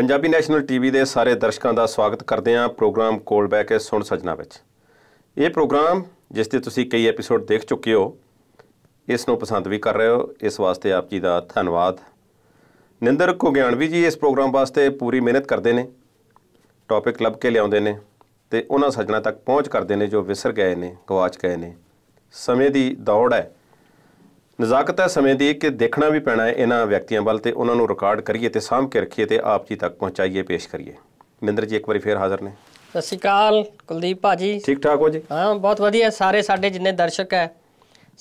Punjabi national TV ਦੇ ਸਾਰੇ ਦਰਸ਼ਕਾਂ ਦਾ ਸਵਾਗਤ ਕਰਦੇ ਹਾਂ ਪ੍ਰੋਗਰਾਮ ਕੋਲ ਬੈ ਕੇ ਸੁਣ ਸਜਣਾ ਵਿੱਚ ਇਹ ਪ੍ਰੋਗਰਾਮ ਜਿਸ ਤੇ ਤੁਸੀਂ ਕਈ ਐਪੀਸੋਡ ਦੇਖ ਚੁੱਕੇ ਹੋ ਇਸ ਨੂੰ ਪਸੰਦ ਵੀ ਕਰ ਰਹੇ ਹੋ ਇਸ ਵਾਸਤੇ ਆਪ ਜੀ ਦਾ ਧੰਨਵਾਦ ਨਿੰਦਰ ਵੀ ਜੀ ਇਸ ਪ੍ਰੋਗਰਾਮ ਵਾਸਤੇ ਪੂਰੀ ਮਿਹਨਤ ਕਰਦੇ ਨੇ ਟੌਪਿਕ ਲੱਭ ਕੇ ਲਿਆਉਂਦੇ ਨੇ ਤੇ ਉਹਨਾਂ ਸਜਣਾ ਤੱਕ ਪਹੁੰਚ ਕਰਦੇ ਨੇ ਜੋ ਵਿਸਰ ਗਏ ਨੇ ਗਵਾਚ ਗਏ ਨੇ ਸਮੇਂ ਦੀ ਦੌੜ ਹੈ ਨਜ਼ਾਕਤ ਹੈ ਸਮੇਂ ਦੀ ਕਿ ਦੇਖਣਾ ਵੀ ਪੈਣਾ ਹੈ ਇਹਨਾਂ ਵਿਅਕਤੀਆਂ ਵੱਲ ਤੇ ਉਹਨਾਂ ਨੂੰ ਰਿਕਾਰਡ ਕਰੀਏ ਤੇ ਸਾਂਭ ਕੇ ਰੱਖੀਏ ਤੇ ਆਪ ਜੀ ਤੱਕ ਪਹੁੰਚਾਈਏ ਪੇਸ਼ ਕਰੀਏ ਮਿੰਦਰ ਜੀ ਇੱਕ ਵਾਰੀ ਫੇਰ ਹਾਜ਼ਰ ਨੇ ਸਤਿ ਸ਼੍ਰੀ ਅਕਾਲ ਕੁਲਦੀਪ ਭਾਜੀ ਠੀਕ ਠਾਕ ਹੋ ਜੀ ਹਾਂ ਬਹੁਤ ਵਧੀਆ ਸਾਰੇ ਸਾਡੇ ਜਿੰਨੇ ਦਰਸ਼ਕ ਹੈ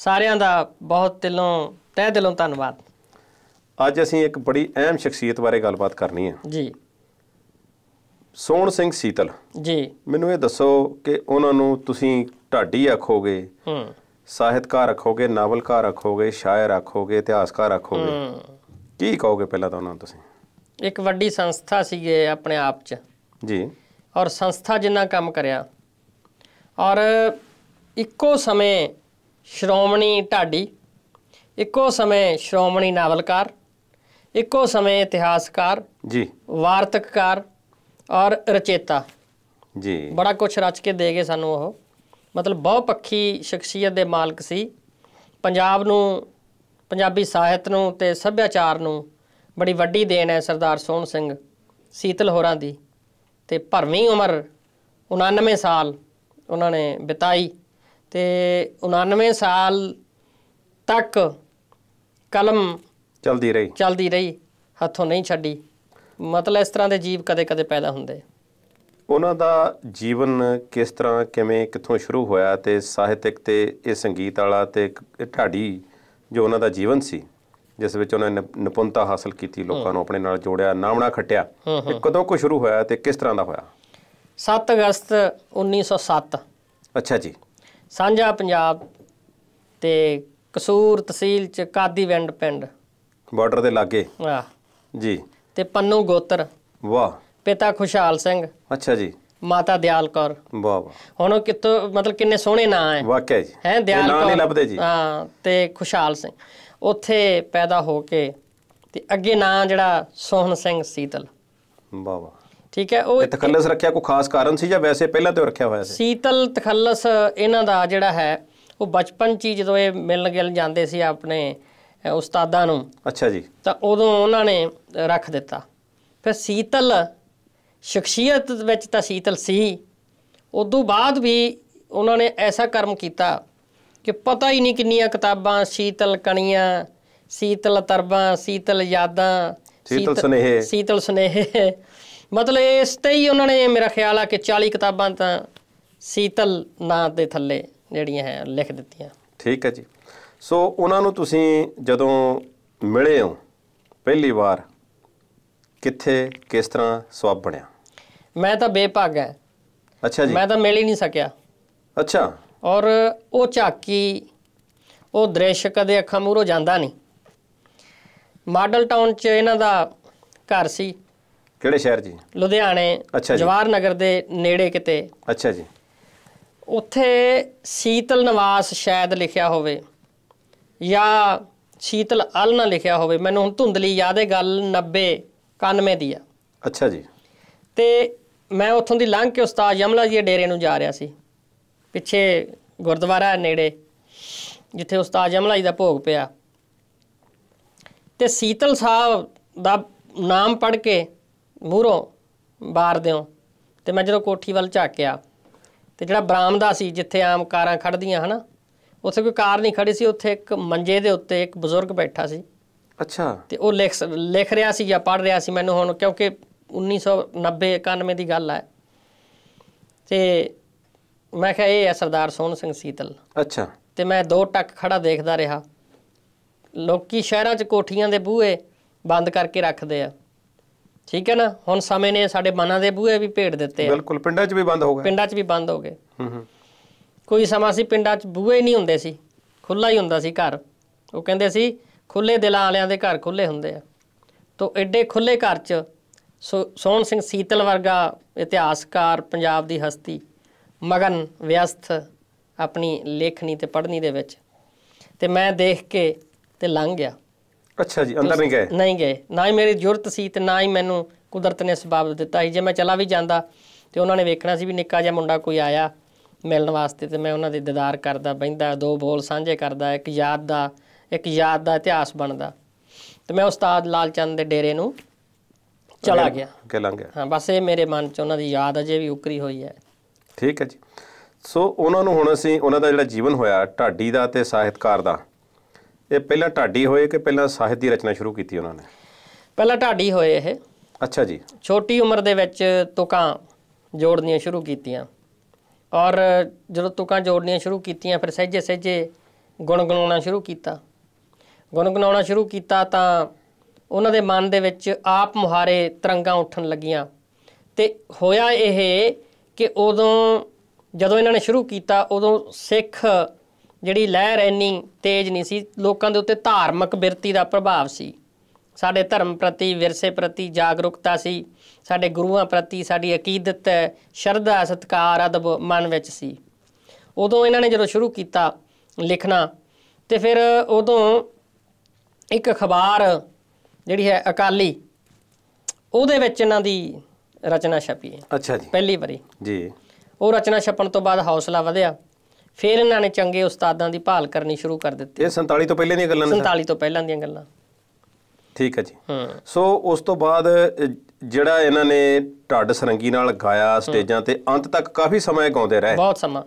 ਸਾਰਿਆਂ ਦਾ ਬਹੁਤ ਦਿਲੋਂ ਤਹਿ ਦਿਲੋਂ ਧੰਨਵਾਦ ਅੱਜ ਅਸੀਂ ਇੱਕ ਬੜੀ ਅਹਿਮ ਸ਼ਖਸੀਅਤ ਬਾਰੇ ਗੱਲਬਾਤ ਕਰਨੀ ਹੈ ਜੀ ਸੋਹਣ ਸਿੰਘ ਸੀਤਲ ਜੀ ਮੈਨੂੰ ਇਹ ਦੱਸੋ ਕਿ ਉਹਨਾਂ ਨੂੰ ਤੁਸੀਂ ਢਾਡੀ ਆਖੋਗੇ ਹੂੰ ਸਾਹਿਤਕਾਰ ਰੱਖੋਗੇ ਨਾਵਲਕਾਰ ਰੱਖੋਗੇ ਸ਼ਾਇਰ ਰੱਖੋਗੇ ਇਤਿਹਾਸਕਾਰ ਰੱਖੋਗੇ ਕੀ ਕਹੋਗੇ ਪਹਿਲਾਂ ਤਾਂ ਉਹਨਾਂ ਨੂੰ ਤੁਸੀਂ ਇੱਕ ਵੱਡੀ ਸੰਸਥਾ ਸੀਗੇ ਆਪਣੇ ਆਪ 'ਚ ਜੀ ਔਰ ਸੰਸਥਾ ਜਿੰਨਾ ਕੰਮ ਕਰਿਆ ਔਰ ਇੱਕੋ ਸਮੇਂ ਸ਼੍ਰੋਮਣੀ ਢਾਡੀ ਇੱਕੋ ਸਮੇਂ ਸ਼੍ਰੋਮਣੀ ਨਾਵਲਕਾਰ ਇੱਕੋ ਸਮੇਂ ਇਤਿਹਾਸਕਾਰ ਜੀ ਵਾਰਤਕਕਾਰ ਔਰ ਰਚੇਤਾ ਜੀ ਬੜਾ ਕੁਝ ਰਚ ਕੇ ਦੇ ਗਏ ਸਾਨੂੰ ਉਹ ਮਤਲਬ ਬਹੁ ਪੱਖੀ ਸ਼ਖਸੀਅਤ ਦੇ ਮਾਲਕ ਸੀ ਪੰਜਾਬ ਨੂੰ ਪੰਜਾਬੀ ਸਾਹਿਤ ਨੂੰ ਤੇ ਸੱਭਿਆਚਾਰ ਨੂੰ ਬੜੀ ਵੱਡੀ ਦੇਣ ਹੈ ਸਰਦਾਰ ਸੋਹਣ ਸਿੰਘ ਸੀਤਲ ਹੋਰਾਂ ਦੀ ਤੇ ਭਰਵੀਂ ਉਮਰ 99 ਸਾਲ ਉਹਨਾਂ ਨੇ ਬਿਤਾਈ ਤੇ 99 ਸਾਲ ਤੱਕ ਕਲਮ ਚਲਦੀ ਰਹੀ ਚਲਦੀ ਰਹੀ ਹੱਥੋਂ ਨਹੀਂ ਛੱਡੀ ਮਤਲਬ ਇਸ ਤਰ੍ਹਾਂ ਦੇ ਜੀਵ ਕਦੇ-ਕਦੇ ਪੈਦਾ ਹੁੰਦੇ ਉਹਨਾਂ ਦਾ ਜੀਵਨ ਕਿਸ ਤਰ੍ਹਾਂ ਕਿਵੇਂ ਕਿੱਥੋਂ ਸ਼ੁਰੂ ਹੋਇਆ ਤੇ ਸਾਹਿਤਿਕ ਤੇ ਇਹ ਸੰਗੀਤ ਵਾਲਾ ਤੇ ਢਾਡੀ ਜੋ ਉਹਨਾਂ ਦਾ ਜੀਵਨ ਸੀ ਜਿਸ ਵਿੱਚ ਉਹਨਾਂ ਨੇ ਨਿਪੁੰਨਤਾ ਹਾਸਲ ਕੀਤੀ ਲੋਕਾਂ ਨੂੰ ਆਪਣੇ ਨਾਲ ਜੋੜਿਆ ਨਾਮਣਾ ਖੱਟਿਆ ਇਹ ਕਦੋਂ ਕੋ ਸ਼ੁਰੂ ਹੋਇਆ ਤੇ ਕਿਸ ਤਰ੍ਹਾਂ ਦਾ ਹੋਇਆ 7 ਅਗਸਤ 1907 ਅੱਛਾ ਜੀ ਸਾਂਝਾ ਪੰਜਾਬ ਤੇ ਕਸੂਰ ਤਹਿਸੀਲ ਚ ਕਾਦੀਵਿੰਡ ਪਿੰਡ ਬਾਰਡਰ ਦੇ ਲਾਗੇ ਵਾਹ ਜੀ ਤੇ ਪੰਨੂ ਗੋਤਰ ਵਾਹ ਪਿਤਾ ਖੁਸ਼ਹਾਲ ਸਿੰਘ ਅੱਛਾ ਜੀ ਮਾਤਾ ਦਿਆਲ ਕੌਰ ਵਾਹ ਵਾਹ ਹੁਣ ਉਹ ਕਿੱਥੋਂ ਮਤਲਬ ਕਿੰਨੇ ਸੋਹਣੇ ਨਾਂ ਹੈ ਵਾਕਿਆ ਜੀ ਹੈ ਦਿਆਲ ਕੌਰ ਨਾਂ ਨਹੀਂ ਲੱਭਦੇ ਜੀ ਹਾਂ ਤੇ ਖੁਸ਼ਹਾਲ ਸਿੰਘ ਉੱਥੇ ਪੈਦਾ ਹੋ ਕੇ ਤੇ ਅੱਗੇ ਨਾਂ ਜਿਹੜਾ ਸੋਹਣ ਸਿੰਘ ਸੀਤਲ ਵਾਹ ਵਾਹ ਠੀਕ ਹੈ ਉਹ ਤਖੱਲਸ ਰੱਖਿਆ ਕੋਈ ਖਾਸ ਕਾਰਨ ਸੀ ਜਾਂ ਵੈਸੇ ਪਹਿਲਾਂ ਤੋਂ ਰੱਖਿਆ ਹੋਇਆ ਸੀ ਸੀਤਲ ਤਖੱਲਸ ਇਹਨਾਂ ਦਾ ਜਿਹੜਾ ਹੈ ਉਹ ਬਚਪਨ ਚ ਜਦੋਂ ਇਹ ਮਿਲਣ ਗਿਲ ਜਾਂਦੇ ਸੀ ਆਪਣੇ ਉਸਤਾਦਾਂ ਨੂੰ ਅੱਛਾ ਜੀ ਤਾਂ ਉਦੋਂ ਉਹਨਾਂ ਨੇ ਰੱਖ ਦਿੱਤਾ ਫਿਰ ਸੀਤਲ ਸ਼ਖਸੀਅਤ ਵਿੱਚ ਤਾਂ ਸੀਤਲ ਸੀ ਉਦੋਂ ਬਾਅਦ ਵੀ ਉਹਨਾਂ ਨੇ ਐਸਾ ਕਰਮ ਕੀਤਾ ਕਿ ਪਤਾ ਹੀ ਨਹੀਂ ਕਿੰਨੀਆਂ ਕਿਤਾਬਾਂ ਸੀਤਲ ਕਣੀਆਂ ਸੀਤਲ ਤਰਬਾਂ ਸੀਤਲ ਯਾਦਾਂ ਸੀਤਲ ਸੁਨੇਹੇ ਸੀਤਲ ਸਨੇਹ ਮਤਲਬ ਇਸ ਤੇ ਹੀ ਉਹਨਾਂ ਨੇ ਮੇਰਾ ਖਿਆਲ ਆ ਕਿ 40 ਕਿਤਾਬਾਂ ਤਾਂ ਸੀਤਲ ਨਾਂ ਦੇ ਥੱਲੇ ਜਿਹੜੀਆਂ ਹੈ ਲਿਖ ਦਿੱਤੀਆਂ ਠੀਕ ਹੈ ਜੀ ਸੋ ਉਹਨਾਂ ਨੂੰ ਤੁਸੀਂ ਜਦੋਂ ਮਿਲੇ ਹੋ ਪਹਿਲੀ ਵਾਰ ਕਿੱਥੇ ਕਿਸ ਤਰ੍ਹਾਂ ਸਵਾਬ ਬਣਿਆ ਮੈਂ ਤਾਂ ਬੇਭਾਗਾ ਅੱਛਾ ਜੀ ਮੈਂ ਤਾਂ ਮਿਲ ਹੀ ਨਹੀਂ ਸਕਿਆ ਅੱਛਾ ਔਰ ਉਹ ਝਾਕੀ ਉਹ ਦ੍ਰਿਸ਼ ਕਦੇ ਅੱਖਾਂ ਮੂਹਰੋਂ ਜਾਂਦਾ ਨਹੀਂ ਮਾਡਲ ਟਾਊਨ 'ਚ ਇਹਨਾਂ ਦਾ ਘਰ ਸੀ ਕਿਹੜੇ ਸ਼ਹਿਰ ਜੀ ਲੁਧਿਆਣੇ ਜਵਾਰ ਨਗਰ ਦੇ ਨੇੜੇ ਕਿਤੇ ਅੱਛਾ ਜੀ ਉੱਥੇ ਸੀਤਲ ਨਿਵਾਸ ਸ਼ਾਇਦ ਲਿਖਿਆ ਹੋਵੇ ਜਾਂ ਸ਼ੀਤਲ ਅਲ ਨਾ ਲਿਖਿਆ ਹੋਵੇ ਮੈਨੂੰ ਹੁਣ ਧੁੰਦਲੀ ਯਾਦ ਹੈ ਗੱਲ 90 91 ਦੀ ਆ ਅੱਛਾ ਜੀ ਤੇ ਮੈਂ ਉੱਥੋਂ ਦੀ ਲੰਘ ਕੇ ਉਸਤਾਦ ਯਮਲਾ ਜੀ ਦੇ ਡੇਰੇ ਨੂੰ ਜਾ ਰਿਹਾ ਸੀ ਪਿੱਛੇ ਗੁਰਦੁਆਰਾ ਨੇੜੇ ਜਿੱਥੇ ਉਸਤਾਦ ਯਮਲਾ ਜੀ ਦਾ ਭੋਗ ਪਿਆ ਤੇ ਸੀਤਲ ਸਾਹਿਬ ਦਾ ਨਾਮ ਪੜ ਕੇ ਮੂਹਰੋਂ ਬਾਰ ਦਿਓ ਤੇ ਮੈਂ ਜਦੋਂ ਕੋਠੀ ਵੱਲ ਝਾਕਿਆ ਤੇ ਜਿਹੜਾ ਬਰਾਮਦਾ ਸੀ ਜਿੱਥੇ ਆਮ ਕਾਰਾਂ ਖੜਦੀਆਂ ਹਨਾ ਉੱਥੇ ਕੋਈ ਕਾਰ ਨਹੀਂ ਖੜੀ ਸੀ ਉੱਥੇ ਇੱਕ ਮੰਜੇ ਦੇ ਉੱਤੇ ਇੱਕ ਬਜ਼ੁਰਗ ਬੈਠਾ ਸੀ ਅੱਛਾ ਤੇ ਉਹ ਲਿਖ ਲਿਖ ਰਿਹਾ ਸੀ ਜਾਂ ਪੜ ਰਿਹਾ ਸੀ ਮੈਨੂੰ ਹੁਣ ਕਿਉਂਕਿ 1990 91 ਦੀ ਗੱਲ ਹੈ ਤੇ ਮੈਂ ਕਿਹਾ ਇਹ ਹੈ ਸਰਦਾਰ ਸੋਹਣ ਸਿੰਘ ਸੀਤਲ ਅੱਛਾ ਤੇ ਮੈਂ ਦੋ ਟੱਕ ਖੜਾ ਦੇਖਦਾ ਰਿਹਾ ਲੋਕੀ ਸ਼ਹਿਰਾਂ 'ਚ ਕੋਠੀਆਂ ਦੇ ਬੂਹੇ ਬੰਦ ਕਰਕੇ ਰੱਖਦੇ ਆ ਠੀਕ ਹੈ ਨਾ ਹੁਣ ਸਮੇਂ ਨੇ ਸਾਡੇ ਮਨਾਂ ਦੇ ਬੂਹੇ ਵੀ ਭੇੜ ਦਿੱਤੇ ਆ ਬਿਲਕੁਲ ਪਿੰਡਾਂ 'ਚ ਵੀ ਬੰਦ ਹੋ ਗਏ ਪਿੰਡਾਂ 'ਚ ਵੀ ਬੰਦ ਹੋ ਗਏ ਹੂੰ ਹੂੰ ਕੋਈ ਸਮਾਂ ਸੀ ਪਿੰਡਾਂ 'ਚ ਬੂਹੇ ਨਹੀਂ ਹੁੰਦੇ ਸੀ ਖੁੱਲਾ ਹੀ ਹੁੰਦਾ ਸੀ ਘਰ ਉਹ ਕਹਿੰਦੇ ਸੀ ਖੁੱਲੇ ਦਿਲਾਂ ਵਾਲਿਆਂ ਦੇ ਘਰ ਖੁੱਲੇ ਹੁੰਦੇ ਆ ਤੋਂ ਐਡੇ ਖੁੱਲੇ ਘਰ 'ਚ ਸੋਹਣ ਸਿੰਘ ਸੀਤਲ ਵਰਗਾ ਇਤਿਹਾਸਕਾਰ ਪੰਜਾਬ ਦੀ ਹਸਤੀ ਮਗਨ ਵਿਅਸਤ ਆਪਣੀ ਲੇਖਣੀ ਤੇ ਪੜ੍ਹਨੀ ਦੇ ਵਿੱਚ ਤੇ ਮੈਂ ਦੇਖ ਕੇ ਤੇ ਲੰਘ ਗਿਆ ਅੱਛਾ ਜੀ ਅੰਦਰ ਨਹੀਂ ਗਏ ਨਹੀਂ ਗਏ ਨਾ ਹੀ ਮੇਰੀ ਜ਼ਰੂਰਤ ਸੀ ਤੇ ਨਾ ਹੀ ਮੈਨੂੰ ਕੁਦਰਤ ਨੇ ਸਬਾਬ ਦਿੱਤਾ ਜੇ ਮੈਂ ਚਲਾ ਵੀ ਜਾਂਦਾ ਤੇ ਉਹਨਾਂ ਨੇ ਵੇਖਣਾ ਸੀ ਵੀ ਨਿੱਕਾ ਜਿਹਾ ਮੁੰਡਾ ਕੋਈ ਆਇਆ ਮਿਲਣ ਵਾਸਤੇ ਤੇ ਮੈਂ ਉਹਨਾਂ ਦੇ ਦਿਦਾਰ ਕਰਦਾ ਬੈਂਦਾ ਦੋ ਬੋਲ ਸਾਂਝੇ ਕਰਦਾ ਇੱਕ ਯਾਦ ਦਾ ਇੱਕ ਯਾਦ ਦਾ ਇਤਿਹਾਸ ਬਣਦਾ ਤੇ ਮੈਂ ਉਸਤਾਦ ਲਾਲ ਚੰਦ ਦੇ ਡੇਰੇ ਨੂੰ ਚਲਾ ਗਿਆ ਕਿ ਲੰਘ ਗਿਆ ਹਾਂ ਬਸ ਇਹ ਮੇਰੇ ਮਨ 'ਚ ਉਹਨਾਂ ਦੀ ਯਾਦ ਅਜੇ ਵੀ ਉਕਰੀ ਹੋਈ ਹੈ ਠੀਕ ਹੈ ਜੀ ਸੋ ਉਹਨਾਂ ਨੂੰ ਹੁਣ ਅਸੀਂ ਉਹਨਾਂ ਦਾ ਜਿਹੜਾ ਜੀਵਨ ਹੋਇਆ ਢਾਡੀ ਦਾ ਤੇ ਸਾਹਿਤਕਾਰ ਦਾ ਇਹ ਪਹਿਲਾਂ ਢਾਡੀ ਹੋਏ ਕਿ ਪਹਿਲਾਂ ਸਾਹਿਤ ਦੀ ਰਚਨਾ ਸ਼ੁਰੂ ਕੀਤੀ ਉਹਨਾਂ ਨੇ ਪਹਿਲਾਂ ਢਾਡੀ ਹੋਏ ਇਹ ਅੱਛਾ ਜੀ ਛੋਟੀ ਉਮਰ ਦੇ ਵਿੱਚ ਤੁਕਾਂ ਜੋੜਨੀਆਂ ਸ਼ੁਰੂ ਕੀਤੀਆਂ ਔਰ ਜਦੋਂ ਤੁਕਾਂ ਜੋੜਨੀਆਂ ਸ਼ੁਰੂ ਕੀਤੀਆਂ ਫਿਰ ਸਹਿਜੇ ਸਹਿਜੇ ਗੁਣਗੁਣਾਉਣਾ ਸ਼ੁਰੂ ਕੀਤਾ ਗੁਣਗਣਾਉਣਾ ਸ਼ੁਰੂ ਕੀਤਾ ਤਾਂ ਉਹਨਾਂ ਦੇ ਮਨ ਦੇ ਵਿੱਚ ਆਪ ਮੁਹਾਰੇ ਤਰੰਗਾਂ ਉੱਠਣ ਲੱਗੀਆਂ ਤੇ ਹੋਇਆ ਇਹ ਕਿ ਉਦੋਂ ਜਦੋਂ ਇਹਨਾਂ ਨੇ ਸ਼ੁਰੂ ਕੀਤਾ ਉਦੋਂ ਸਿੱਖ ਜਿਹੜੀ ਲਹਿਰ ਇੰਨੀ ਤੇਜ਼ ਨਹੀਂ ਸੀ ਲੋਕਾਂ ਦੇ ਉੱਤੇ ਧਾਰਮਿਕ ਬਿਰਤੀ ਦਾ ਪ੍ਰਭਾਵ ਸੀ ਸਾਡੇ ਧਰਮ ਪ੍ਰਤੀ ਵਿਰਸੇ ਪ੍ਰਤੀ ਜਾਗਰੂਕਤਾ ਸੀ ਸਾਡੇ ਗੁਰੂਆਂ ਪ੍ਰਤੀ ਸਾਡੀ ਅਕੀਦਤ ਸ਼ਰਧਾ ਸਤਕਾਰ ਅਦਬ ਮਨ ਵਿੱਚ ਸੀ ਉਦੋਂ ਇਹਨਾਂ ਨੇ ਜਦੋਂ ਸ਼ੁਰੂ ਕੀਤਾ ਲਿਖਣਾ ਤੇ ਫਿਰ ਉਦੋਂ ਇੱਕ ਅਖਬਾਰ ਜਿਹੜੀ ਹੈ ਅਕਾਲੀ ਉਹਦੇ ਵਿੱਚ ਇਹਨਾਂ ਦੀ ਰਚਨਾ ਛਪੀ ਹੈ ਅੱਛਾ ਜੀ ਪਹਿਲੀ ਵਾਰੀ ਜੀ ਉਹ ਰਚਨਾ ਛਪਣ ਤੋਂ ਬਾਅਦ ਹੌਸਲਾ ਵਧਿਆ ਫਿਰ ਇਹਨਾਂ ਨੇ ਚੰਗੇ ਉਸਤਾਦਾਂ ਦੀ ਭਾਲ ਕਰਨੀ ਸ਼ੁਰੂ ਕਰ ਦਿੱਤੀ ਇਹ 47 ਤੋਂ ਪਹਿਲਾਂ ਦੀਆਂ ਗੱਲਾਂ ਨੇ 47 ਤੋਂ ਪਹਿਲਾਂ ਦੀਆਂ ਗੱਲਾਂ ਠੀਕ ਹੈ ਜੀ ਸੋ ਉਸ ਤੋਂ ਬਾਅਦ ਜਿਹੜਾ ਇਹਨਾਂ ਨੇ ਢੱਡ ਸਰੰਗੀ ਨਾਲ ਗਾਇਆ ਸਟੇਜਾਂ ਤੇ ਅੰਤ ਤੱਕ ਕਾਫੀ ਸਮਾਂ ਗਾਉਂਦੇ ਰਹੇ ਬਹੁਤ ਸਮਾਂ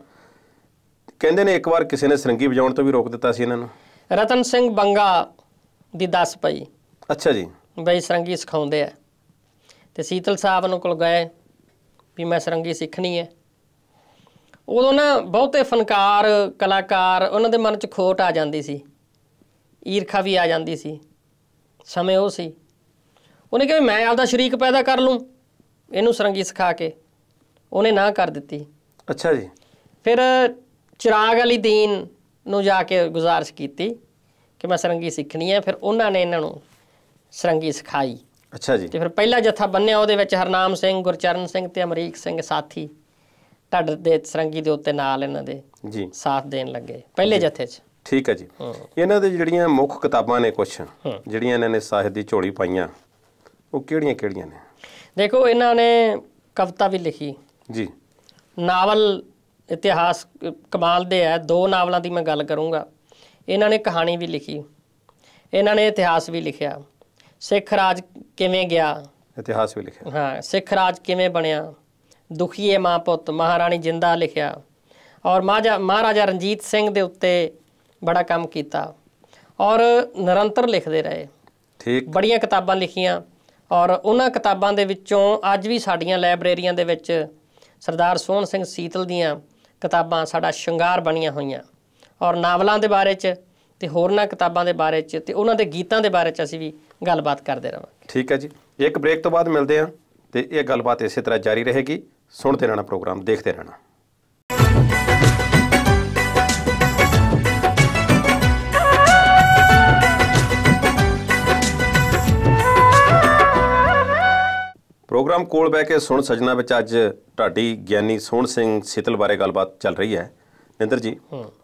ਕਹਿੰਦੇ ਨੇ ਇੱਕ ਵਾਰ ਕਿਸੇ ਨੇ ਸਰੰਗੀ ਵਜਾਉਣ ਤੋਂ ਵੀ ਰੋਕ ਦਿੱਤਾ ਸੀ ਇਹਨਾਂ ਨੂੰ ਰਤਨ ਸਿੰਘ ਬੰਗਾ ਦੀ 10 ਪਈ ਅੱਛਾ ਜੀ ਬਈ ਸਰੰਗੀ ਸਿਖਾਉਂਦੇ ਆ ਤੇ ਸੀਤਲ ਸਾਹਿਬ ਨੂੰ ਕੋਲ ਗਏ ਵੀ ਮੈਂ ਸਰੰਗੀ ਸਿੱਖਣੀ ਹੈ ਉਦੋਂ ਨਾ ਬਹੁਤੇ ਫਨਕਾਰ ਕਲਾਕਾਰ ਉਹਨਾਂ ਦੇ ਮਨ 'ਚ ਖੋਟ ਆ ਜਾਂਦੀ ਸੀ ਈਰਖਾ ਵੀ ਆ ਜਾਂਦੀ ਸੀ ਸਮੇਂ ਉਹ ਸੀ ਉਹਨੇ ਕਿਹਾ ਮੈਂ ਆਪਦਾ ਸ਼ਰੀਕ ਪੈਦਾ ਕਰ ਲੂੰ ਇਹਨੂੰ ਸਰੰਗੀ ਸਿਖਾ ਕੇ ਉਹਨੇ ਨਾ ਕਰ ਦਿੱਤੀ ਅੱਛਾ ਜੀ ਫਿਰ ਚਿਰਾਗ ਅਲੀ ਦੀਨ ਨੂੰ ਜਾ ਕੇ ਗੁਜ਼ਾਰਿਸ਼ ਕੀਤੀ ਕਿ ਮੈਂ ਸਰੰਗੀ ਸਿੱਖਣੀ ਹੈ ਫਿਰ ਉਹਨਾਂ ਨੇ ਇਹਨਾਂ ਨੂੰ ਸਰੰਗੀ ਸਿਖਾਈ ਅੱਛਾ ਜੀ ਤੇ ਫਿਰ ਪਹਿਲਾ ਜਥਾ ਬੰਨਿਆ ਉਹਦੇ ਵਿੱਚ ਹਰਨਾਮ ਸਿੰਘ ਗੁਰਚਰਨ ਸਿੰਘ ਤੇ ਅਮਰੀਕ ਸਿੰਘ ਸਾਥੀ ਢੱਡ ਦੇ ਸਰੰਗੀ ਦੇ ਉੱਤੇ ਨਾਲ ਇਹਨਾਂ ਦੇ ਜੀ ਸਾਥ ਦੇਣ ਲੱਗੇ ਪਹਿਲੇ ਜਥੇ 'ਚ ਠੀਕ ਹੈ ਜੀ ਇਹਨਾਂ ਦੇ ਜਿਹੜੀਆਂ ਮੁੱਖ ਕਿਤਾਬਾਂ ਨੇ ਕੁਝ ਜਿਹੜੀਆਂ ਇਹਨਾਂ ਨੇ ਸਾਹਿਤ ਦੀ ਝੋਲੀ ਪਾਈਆਂ ਉਹ ਕਿਹੜੀਆਂ ਕਿਹੜੀਆਂ ਨੇ ਦੇਖੋ ਇਹਨਾਂ ਨੇ ਕਵਿਤਾ ਵੀ ਲਿਖੀ ਜੀ ਨਾਵਲ ਇਤਿਹਾਸ ਕਮਾਲ ਦੇ ਹੈ ਦੋ ਨਾਵਲਾਂ ਦੀ ਮੈਂ ਗੱਲ ਕਰੂੰਗਾ ਇਹਨਾਂ ਨੇ ਕਹਾਣੀ ਵੀ ਲਿਖੀ ਇਹਨਾਂ ਨੇ ਇਤਿਹਾਸ ਵੀ ਲਿਖਿਆ ਸਿੱਖ ਰਾਜ ਕਿਵੇਂ ਗਿਆ ਇਤਿਹਾਸ ਵੀ ਲਿਖਿਆ ਹਾਂ ਸਿੱਖ ਰਾਜ ਕਿਵੇਂ ਬਣਿਆ ਦੁਖੀਏ ਮਾਂ ਪੁੱਤ ਮਹਾਰਾਣੀ ਜਿੰਦਾ ਲਿਖਿਆ ਔਰ ਮਹਾਰਾਜਾ ਰਣਜੀਤ ਸਿੰਘ ਦੇ ਉੱਤੇ ਬੜਾ ਕੰਮ ਕੀਤਾ ਔਰ ਨਿਰੰਤਰ ਲਿਖਦੇ ਰਹੇ ਠੀਕ ਬੜੀਆਂ ਕਿਤਾਬਾਂ ਲਿਖੀਆਂ ਔਰ ਉਹਨਾਂ ਕਿਤਾਬਾਂ ਦੇ ਵਿੱਚੋਂ ਅੱਜ ਵੀ ਸਾਡੀਆਂ ਲਾਇਬ੍ਰੇਰੀਆਂ ਦੇ ਵਿੱਚ ਸਰਦਾਰ ਸੋਹਣ ਸਿੰਘ ਸੀਤਲ ਦੀਆਂ ਕਿਤਾਬਾਂ ਸਾਡਾ ਸ਼ਿੰਗਾਰ ਬਣੀਆਂ ਹੋਈਆਂ ਔਰ ਨਾਵਲਾਂ ਦੇ ਬਾਰੇ 'ਚ ਤੇ ਹੋਰਨਾਂ ਕਿਤਾਬਾਂ ਦੇ ਬਾਰੇ 'ਚ ਤੇ ਉਹਨਾਂ ਦੇ ਗੀਤਾਂ ਦੇ ਬਾਰੇ 'ਚ ਅਸੀਂ ਵੀ ਗੱਲਬਾਤ ਕਰਦੇ ਰਵਾਂਗੇ ਠੀਕ ਹੈ ਜੀ ਇੱਕ ਬ੍ਰੇਕ ਤੋਂ ਬਾਅਦ ਮਿਲਦੇ ਹਾਂ ਤੇ ਇਹ ਗੱਲਬਾਤ ਇਸੇ ਤਰ੍ਹਾਂ ਜਾਰੀ ਰਹੇਗੀ ਸੁਣਦੇ ਰਹਿਣਾ ਪ੍ਰੋਗਰਾਮ ਦੇਖਦੇ ਰਹਿਣਾ ਪ੍ਰੋਗਰਾਮ ਕੋਲ ਬੈ ਕੇ ਸੁਣ ਸਜਣਾ ਵਿੱਚ ਅੱਜ ਢਾਡੀ ਗਿਆਨੀ ਸੋਹਣ ਸਿੰਘ ਸਿੱਤਲ ਬਾਰੇ ਗੱਲਬਾਤ ਚੱਲ ਰਹੀ ਹੈ ਨਿੰਦਰ ਜੀ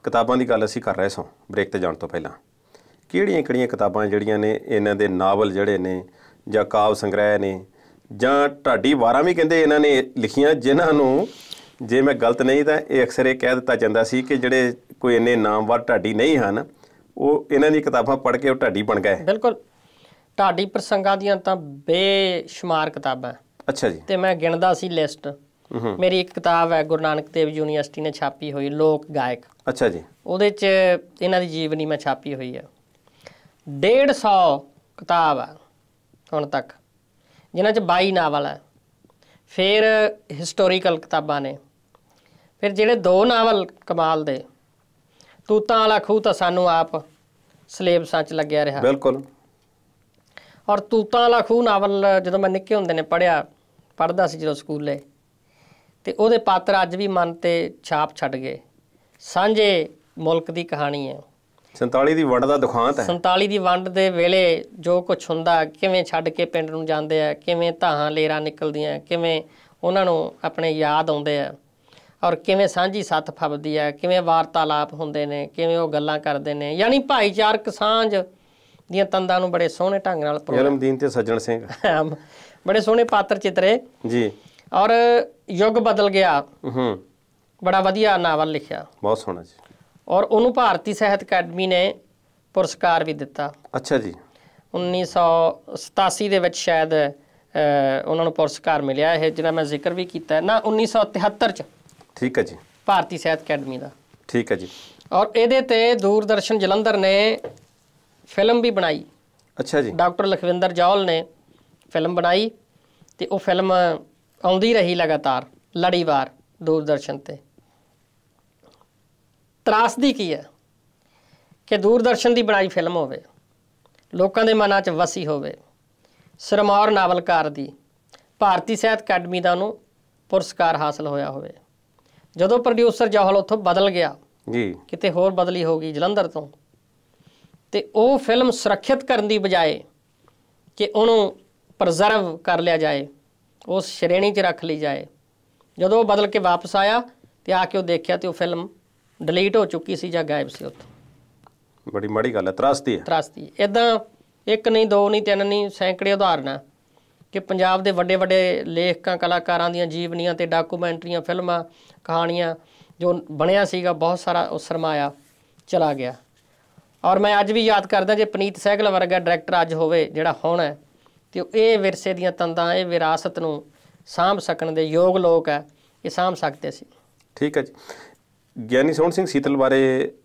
ਕਿਤਾਬਾਂ ਦੀ ਗੱਲ ਅਸੀਂ ਕਰ ਰਹੇ ਸਾਂ ਬ੍ਰੇਕ ਤੇ ਜਾਣ ਤੋਂ ਪਹਿਲਾਂ ਕਿਹੜੀਆਂ ਕਿਹੜੀਆਂ ਕਿਤਾਬਾਂ ਜਿਹੜੀਆਂ ਨੇ ਇਹਨਾਂ ਦੇ ਨਾਵਲ ਜਿਹੜੇ ਨੇ ਜਾਂ ਕਾਵ ਸੰਗ੍ਰਹਿ ਨੇ ਜਾਂ ਢਾਡੀ ਵਾਰਾਂ ਵੀ ਕਹਿੰਦੇ ਇਹਨਾਂ ਨੇ ਲਿਖੀਆਂ ਜਿਨ੍ਹਾਂ ਨੂੰ ਜੇ ਮੈਂ ਗਲਤ ਨਹੀਂ ਤਾਂ ਇਹ ਅਕਸਰ ਇਹ ਕਹਿ ਦਿੱਤਾ ਜਾਂਦਾ ਸੀ ਕਿ ਜਿਹੜੇ ਕੋਈ ਇੰਨੇ ਨਾਮਵਰ ਢਾਡੀ ਨਹੀਂ ਹਨ ਉਹ ਇਹਨਾਂ ਦੀ ਕਿਤਾਬਾਂ ਪੜ੍ਹ ਕੇ ਉਹ ਢਾਡੀ ਬਣ ਗਏ ਬਿਲਕੁਲ ਢਾਡੀ ਪ੍ਰਸੰਗਾਂ ਦੀਆਂ ਤਾਂ ਬੇਸ਼ੁਮਾਰ ਕਿਤਾਬਾਂ ਅੱਛਾ ਜੀ ਤੇ ਮੈਂ ਗਿਣਦਾ ਸੀ ਲਿਸਟ ਮੇਰੀ ਇੱਕ ਕਿਤਾਬ ਹੈ ਗੁਰੂ ਨਾਨਕ ਦੇਵ ਯੂਨੀਵਰਸਿਟੀ ਨੇ ਛਾਪੀ ਹੋਈ ਲੋਕ ਗਾਇਕ ਅੱਛਾ ਜੀ ਉਹਦੇ ਚ ਇਹਨਾਂ ਦੀ ਜੀਵਨੀ ਮੈਂ ਛਾਪੀ ਹੋਈ ਹੈ 150 ਕਿਤਾਬ ਆ ਹੁਣ ਤੱਕ ਜਿਨ੍ਹਾਂ ਚ 22 ਨਾਵਲ ਆ ਫਿਰ ਹਿਸਟੋਰੀਕਲ ਕਿਤਾਬਾਂ ਨੇ ਫਿਰ ਜਿਹੜੇ ਦੋ ਨਾਵਲ ਕਮਾਲ ਦੇ ਤੂਤਾਂ ਵਾਲਾ ਖੂਹ ਤਾਂ ਸਾਨੂੰ ਆਪ ਸਿਲੇਬਸਾਂ 'ਚ ਲੱਗਿਆ ਰਿਹਾ ਬਿਲਕੁਲ ਔਰ ਤੂਤਾਂ ਵਾਲਾ ਖੂਹ ਨਾਵਲ ਜਦੋਂ ਮੈਂ ਨਿੱਕੇ ਹੁੰਦੇ ਨੇ ਪੜਿਆ ਪੜਦਾ ਸੀ ਜਦੋਂ ਸਕੂਲੇ ਤੇ ਉਹਦੇ ਪਾਤਰ ਅੱਜ ਵੀ ਮਨ ਤੇ ਛਾਪ ਛੱਡ ਗਏ ਸਾਂਝੇ ਮੁਲਕ ਦੀ ਕਹਾਣੀ ਹੈ 47 ਦੀ ਵੰਡ ਦਾ ਦੁਖਾਂਤ ਹੈ 47 ਦੀ ਵੰਡ ਦੇ ਵੇਲੇ ਜੋ ਕੁਝ ਹੁੰਦਾ ਕਿਵੇਂ ਛੱਡ ਕੇ ਪਿੰਡ ਨੂੰ ਜਾਂਦੇ ਆ ਕਿਵੇਂ ਧਾਹਾਂ ਲੇਰਾ ਨਿਕਲਦੀਆਂ ਕਿਵੇਂ ਉਹਨਾਂ ਨੂੰ ਆਪਣੇ ਯਾਦ ਆਉਂਦੇ ਆ ਔਰ ਕਿਵੇਂ ਸਾਂਝੀ ਸੱਤ ਫੱਬਦੀ ਆ ਕਿਵੇਂ ਵਾਰਤਾਲਾਪ ਹੁੰਦੇ ਨੇ ਕਿਵੇਂ ਉਹ ਗੱਲਾਂ ਕਰਦੇ ਨੇ ਯਾਨੀ ਭਾਈਚਾਰਕ ਸਾਂਝ ਦੀਆਂ ਤੰਦਾਂ ਨੂੰ ਬੜੇ ਸੋਹਣੇ ਢੰਗ ਨਾਲ ਪਰੋ ਤੇ ਸੱਜਣ ਸਿੰਘ ਬੜੇ ਸੋਹਣੇ ਪਾਤਰ ਚਿਤਰੇ ਜੀ ਔਰ ਯੁੱਗ ਬਦਲ ਗਿਆ ਹੂੰ ਬੜਾ ਵਧੀਆ ਨਾਵਲ ਲਿਖਿਆ ਬਹੁਤ ਸੋਹਣਾ ਜੀ ਔਰ ਉਹਨੂੰ ਭਾਰਤੀ ਸਾਹਿਤ ਅਕੈਡਮੀ ਨੇ ਪੁਰਸਕਾਰ ਵੀ ਦਿੱਤਾ ਅੱਛਾ ਜੀ 1987 ਦੇ ਵਿੱਚ ਸ਼ਾਇਦ ਉਹਨਾਂ ਨੂੰ ਪੁਰਸਕਾਰ ਮਿਲਿਆ ਇਹ ਜਿਹੜਾ ਮੈਂ ਜ਼ਿਕਰ ਵੀ ਕੀਤਾ ਨਾ 1973 ਚ ਠੀਕ ਹੈ ਜੀ ਭਾਰਤੀ ਸਾਹਿਤ ਅਕੈਡਮੀ ਦਾ ਠੀਕ ਹੈ ਜੀ ਔਰ ਇਹਦੇ ਤੇ ਦੂਰਦਰਸ਼ਨ ਜਲੰਧਰ ਨੇ ਫਿਲਮ ਵੀ ਬਣਾਈ ਅੱਛਾ ਜੀ ਡਾਕਟਰ ਲਖਵਿੰਦਰ ਜੌਲ ਨੇ ਫਿਲਮ ਬਣਾਈ ਤੇ ਉਹ ਫਿਲਮ ਆਉਂਦੀ ਰਹੀ ਲਗਾਤਾਰ ਲੜੀਵਾਰ ਦੂਰਦਰਸ਼ਨ ਤੇ ਤਰਾਸਦੀ ਕੀ ਹੈ ਕਿ ਦੂਰਦਰਸ਼ਨ ਦੀ ਬਣਾਈ ਫਿਲਮ ਹੋਵੇ ਲੋਕਾਂ ਦੇ ਮਨਾਂ 'ਚ ਵਸੀ ਹੋਵੇ ਸਰਮੌਰ ਨਾਵਲਕਾਰ ਦੀ ਭਾਰਤੀ ਸਾਹਿਤ ਅਕੈਡਮੀ ਦਾ ਨੂੰ ਪੁਰਸਕਾਰ ਹਾਸਲ ਹੋਇਆ ਹੋਵੇ ਜਦੋਂ ਪ੍ਰੋਡਿਊਸਰ ਜਹਲ ਉੱਥੋਂ ਬਦਲ ਗਿਆ ਜੀ ਕਿਤੇ ਹੋਰ ਬਦਲੀ ਹੋ ਗਈ ਜਲੰਧਰ ਤੋਂ ਤੇ ਉਹ ਫਿਲਮ ਸੁਰੱਖਿਅਤ ਕਰਨ ਦੀ ਬਜਾਏ ਕਿ ਉਹਨੂੰ ਪ੍ਰਜ਼ਰਵ ਕਰ ਲਿਆ ਜਾਏ ਉਸ ਸ਼੍ਰੇਣੀ 'ਚ ਰੱਖ ਲਈ ਜਾਏ ਜਦੋਂ ਉਹ ਬਦਲ ਕੇ ਵਾਪਸ ਆਇਆ ਤੇ ਆ ਕੇ ਉਹ ਦੇਖਿਆ ਤੇ ਉਹ ਫਿਲਮ ਡਿਲੀਟ ਹੋ ਚੁੱਕੀ ਸੀ ਜਾਂ ਗਾਇਬ ਸੀ ਉੱਥੋਂ ਬੜੀ ਮਾੜੀ ਗੱਲ ਹੈ ਤਰਾਸਦੀ ਹੈ ਤਰਾਸਦੀ ਇਦਾਂ ਇੱਕ ਨਹੀਂ ਦੋ ਨਹੀਂ ਤਿੰਨ ਨਹੀਂ ਸੈਂਕੜੇ ਉਦਾਹਰਨਾਂ ਕਿ ਪੰਜਾਬ ਦੇ ਵੱਡੇ ਵੱਡੇ ਲੇਖਕਾਂ ਕਲਾਕਾਰਾਂ ਦੀਆਂ ਜੀਵਨੀਆਂ ਤੇ ਡਾਕੂਮੈਂਟਰੀਆਂ ਫਿਲਮਾਂ ਕਹਾਣੀਆਂ ਜੋ ਬਣਿਆ ਸੀਗਾ ਬਹੁਤ ਸਾਰਾ ਉਹ ਸਰਮਾਇਆ ਚਲਾ ਗਿਆ ਔਰ ਮੈਂ ਅੱਜ ਵੀ ਯਾਦ ਕਰਦਾ ਜੇ ਪਨੀਤ ਸਹਿਗਲ ਵਰਗਾ ਡਾਇਰੈਕਟਰ ਅੱਜ ਹੋਵੇ ਜਿਹੜਾ ਹੁਣ ਹੈ ਕਿ ਇਹ ਵਿਰਸੇ ਦੀਆਂ ਤੰਦਾਂ ਇਹ ਵਿਰਾਸਤ ਨੂੰ ਸਾਂਭ ਸਕਣ ਦੇ ਯੋਗ ਲੋਕ ਹੈ ਇਹ ਸਾਂਭ ਸਕਦੇ ਸੀ ਠੀਕ ਹੈ ਜੀ ਗਿਆਨੀ ਸੋਹਣ ਸਿੰਘ ਸੀਤਲ ਬਾਰੇ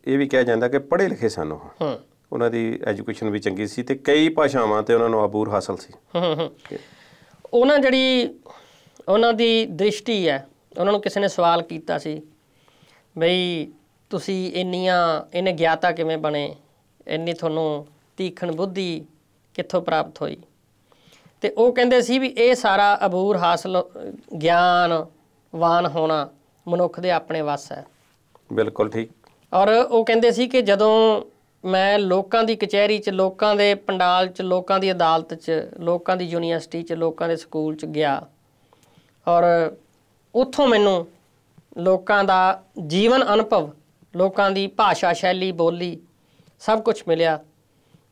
ਇਹ ਵੀ ਕਿਹਾ ਜਾਂਦਾ ਕਿ ਪੜ੍ਹੇ ਲਿਖੇ ਸਨ ਉਹ ਹਾਂ ਉਹਨਾਂ ਦੀ ਐਜੂਕੇਸ਼ਨ ਵੀ ਚੰਗੀ ਸੀ ਤੇ ਕਈ ਭਾਸ਼ਾਵਾਂ ਤੇ ਉਹਨਾਂ ਨੂੰ ਅਬੂਰ ਹਾਸਲ ਸੀ ਹਾਂ ਹਾਂ ਉਹਨਾਂ ਜਿਹੜੀ ਉਹਨਾਂ ਦੀ ਦ੍ਰਿਸ਼ਟੀ ਹੈ ਉਹਨਾਂ ਨੂੰ ਕਿਸੇ ਨੇ ਸਵਾਲ ਕੀਤਾ ਸੀ ਬਈ ਤੁਸੀਂ ਇੰਨੀਆਂ ਇਹਨੇ ਗਿਆਤਾ ਕਿਵੇਂ ਬਣੇ ਇੰਨੀ ਤੁਹਾਨੂੰ ਤੀਖਣ ਬੁੱਧੀ ਕਿੱਥੋਂ ਪ੍ਰਾਪਤ ਹੋਈ ਤੇ ਉਹ ਕਹਿੰਦੇ ਸੀ ਵੀ ਇਹ ਸਾਰਾ ਅਬੂਰ ਹਾਸਲ ਗਿਆਨ ਵਾਨ ਹੋਣਾ ਮਨੁੱਖ ਦੇ ਆਪਣੇ ਵੱਸ ਹੈ ਬਿਲਕੁਲ ਠੀਕ ਔਰ ਉਹ ਕਹਿੰਦੇ ਸੀ ਕਿ ਜਦੋਂ ਮੈਂ ਲੋਕਾਂ ਦੀ ਕਚਹਿਰੀ 'ਚ ਲੋਕਾਂ ਦੇ ਪੰਡਾਲ 'ਚ ਲੋਕਾਂ ਦੀ ਅਦਾਲਤ 'ਚ ਲੋਕਾਂ ਦੀ ਯੂਨੀਵਰਸਿਟੀ 'ਚ ਲੋਕਾਂ ਦੇ ਸਕੂਲ 'ਚ ਗਿਆ ਔਰ ਉੱਥੋਂ ਮੈਨੂੰ ਲੋਕਾਂ ਦਾ ਜੀਵਨ ਅਨੁਭਵ ਲੋਕਾਂ ਦੀ ਭਾਸ਼ਾ ਸ਼ੈਲੀ ਬੋਲੀ ਸਭ ਕੁਝ ਮਿਲਿਆ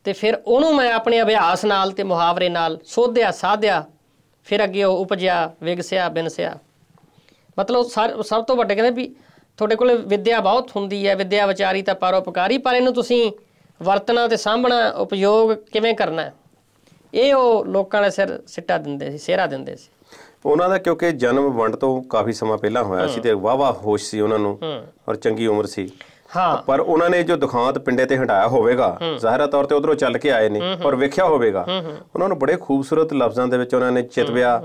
ਤੇ ਫਿਰ ਉਹਨੂੰ ਮੈਂ ਆਪਣੇ ਅਭਿਆਸ ਨਾਲ ਤੇ ਮੁਹਾਵਰੇ ਨਾਲ ਸੋਧਿਆ ਸਾਧਿਆ ਫਿਰ ਅੱਗੇ ਉਹ ਉਪਜਿਆ ਵਿਗਸਿਆ ਬਿਨਸਿਆ ਮਤਲਬ ਸਭ ਤੋਂ ਵੱਡੇ ਕਹਿੰਦੇ ਵੀ ਤੁਹਾਡੇ ਕੋਲੇ ਵਿਦਿਆ ਬਹੁਤ ਹੁੰਦੀ ਹੈ ਵਿਦਿਆ ਵਿਚਾਰੀ ਤਾਂ ਪਰਉਪਕਾਰੀ ਪਰ ਇਹਨੂੰ ਤੁਸੀਂ ਵਰਤਣਾ ਤੇ ਸਾਂਭਣਾ ਉਪਯੋਗ ਕਿਵੇਂ ਕਰਨਾ ਇਹ ਉਹ ਲੋਕਾਂ ਦੇ ਸਿਰ ਸਿੱਟਾ ਦਿੰਦੇ ਸੀ ਸਿਹਰਾ ਦਿੰਦੇ ਸੀ ਉਹਨਾਂ ਦਾ ਕਿਉਂਕਿ ਜਨਮ ਵੰਡ ਤੋਂ ਕਾਫੀ ਸਮਾਂ ਪਹਿਲਾਂ ਹੋਇਆ ਸੀ ਤੇ ਵਾਵਾ ਹੋਸ਼ ਸੀ ਉਹਨਾਂ ਨੂੰ ਔਰ ਚੰਗੀ ਉਮਰ ਸੀ ਹਾਂ ਪਰ ਉਹਨਾਂ ਨੇ ਜੋ ਦੁਖਾਂਤ ਪਿੰਡੇ ਤੇ ਹਟਾਇਆ ਹੋਵੇਗਾ ਜ਼ਾਹਿਰਾ ਤੌਰ ਤੇ ਉਧਰੋਂ ਚੱਲ ਕੇ ਆਏ ਨੇ ਔਰ ਵੇਖਿਆ ਹੋਵੇਗਾ ਉਹਨਾਂ ਨੂੰ ਬੜੇ ਖੂਬਸੂਰਤ ਲਫ਼ਜ਼ਾਂ ਦੇ ਵਿੱਚ ਉਹਨਾਂ ਨੇ ਚਿਤਵਿਆ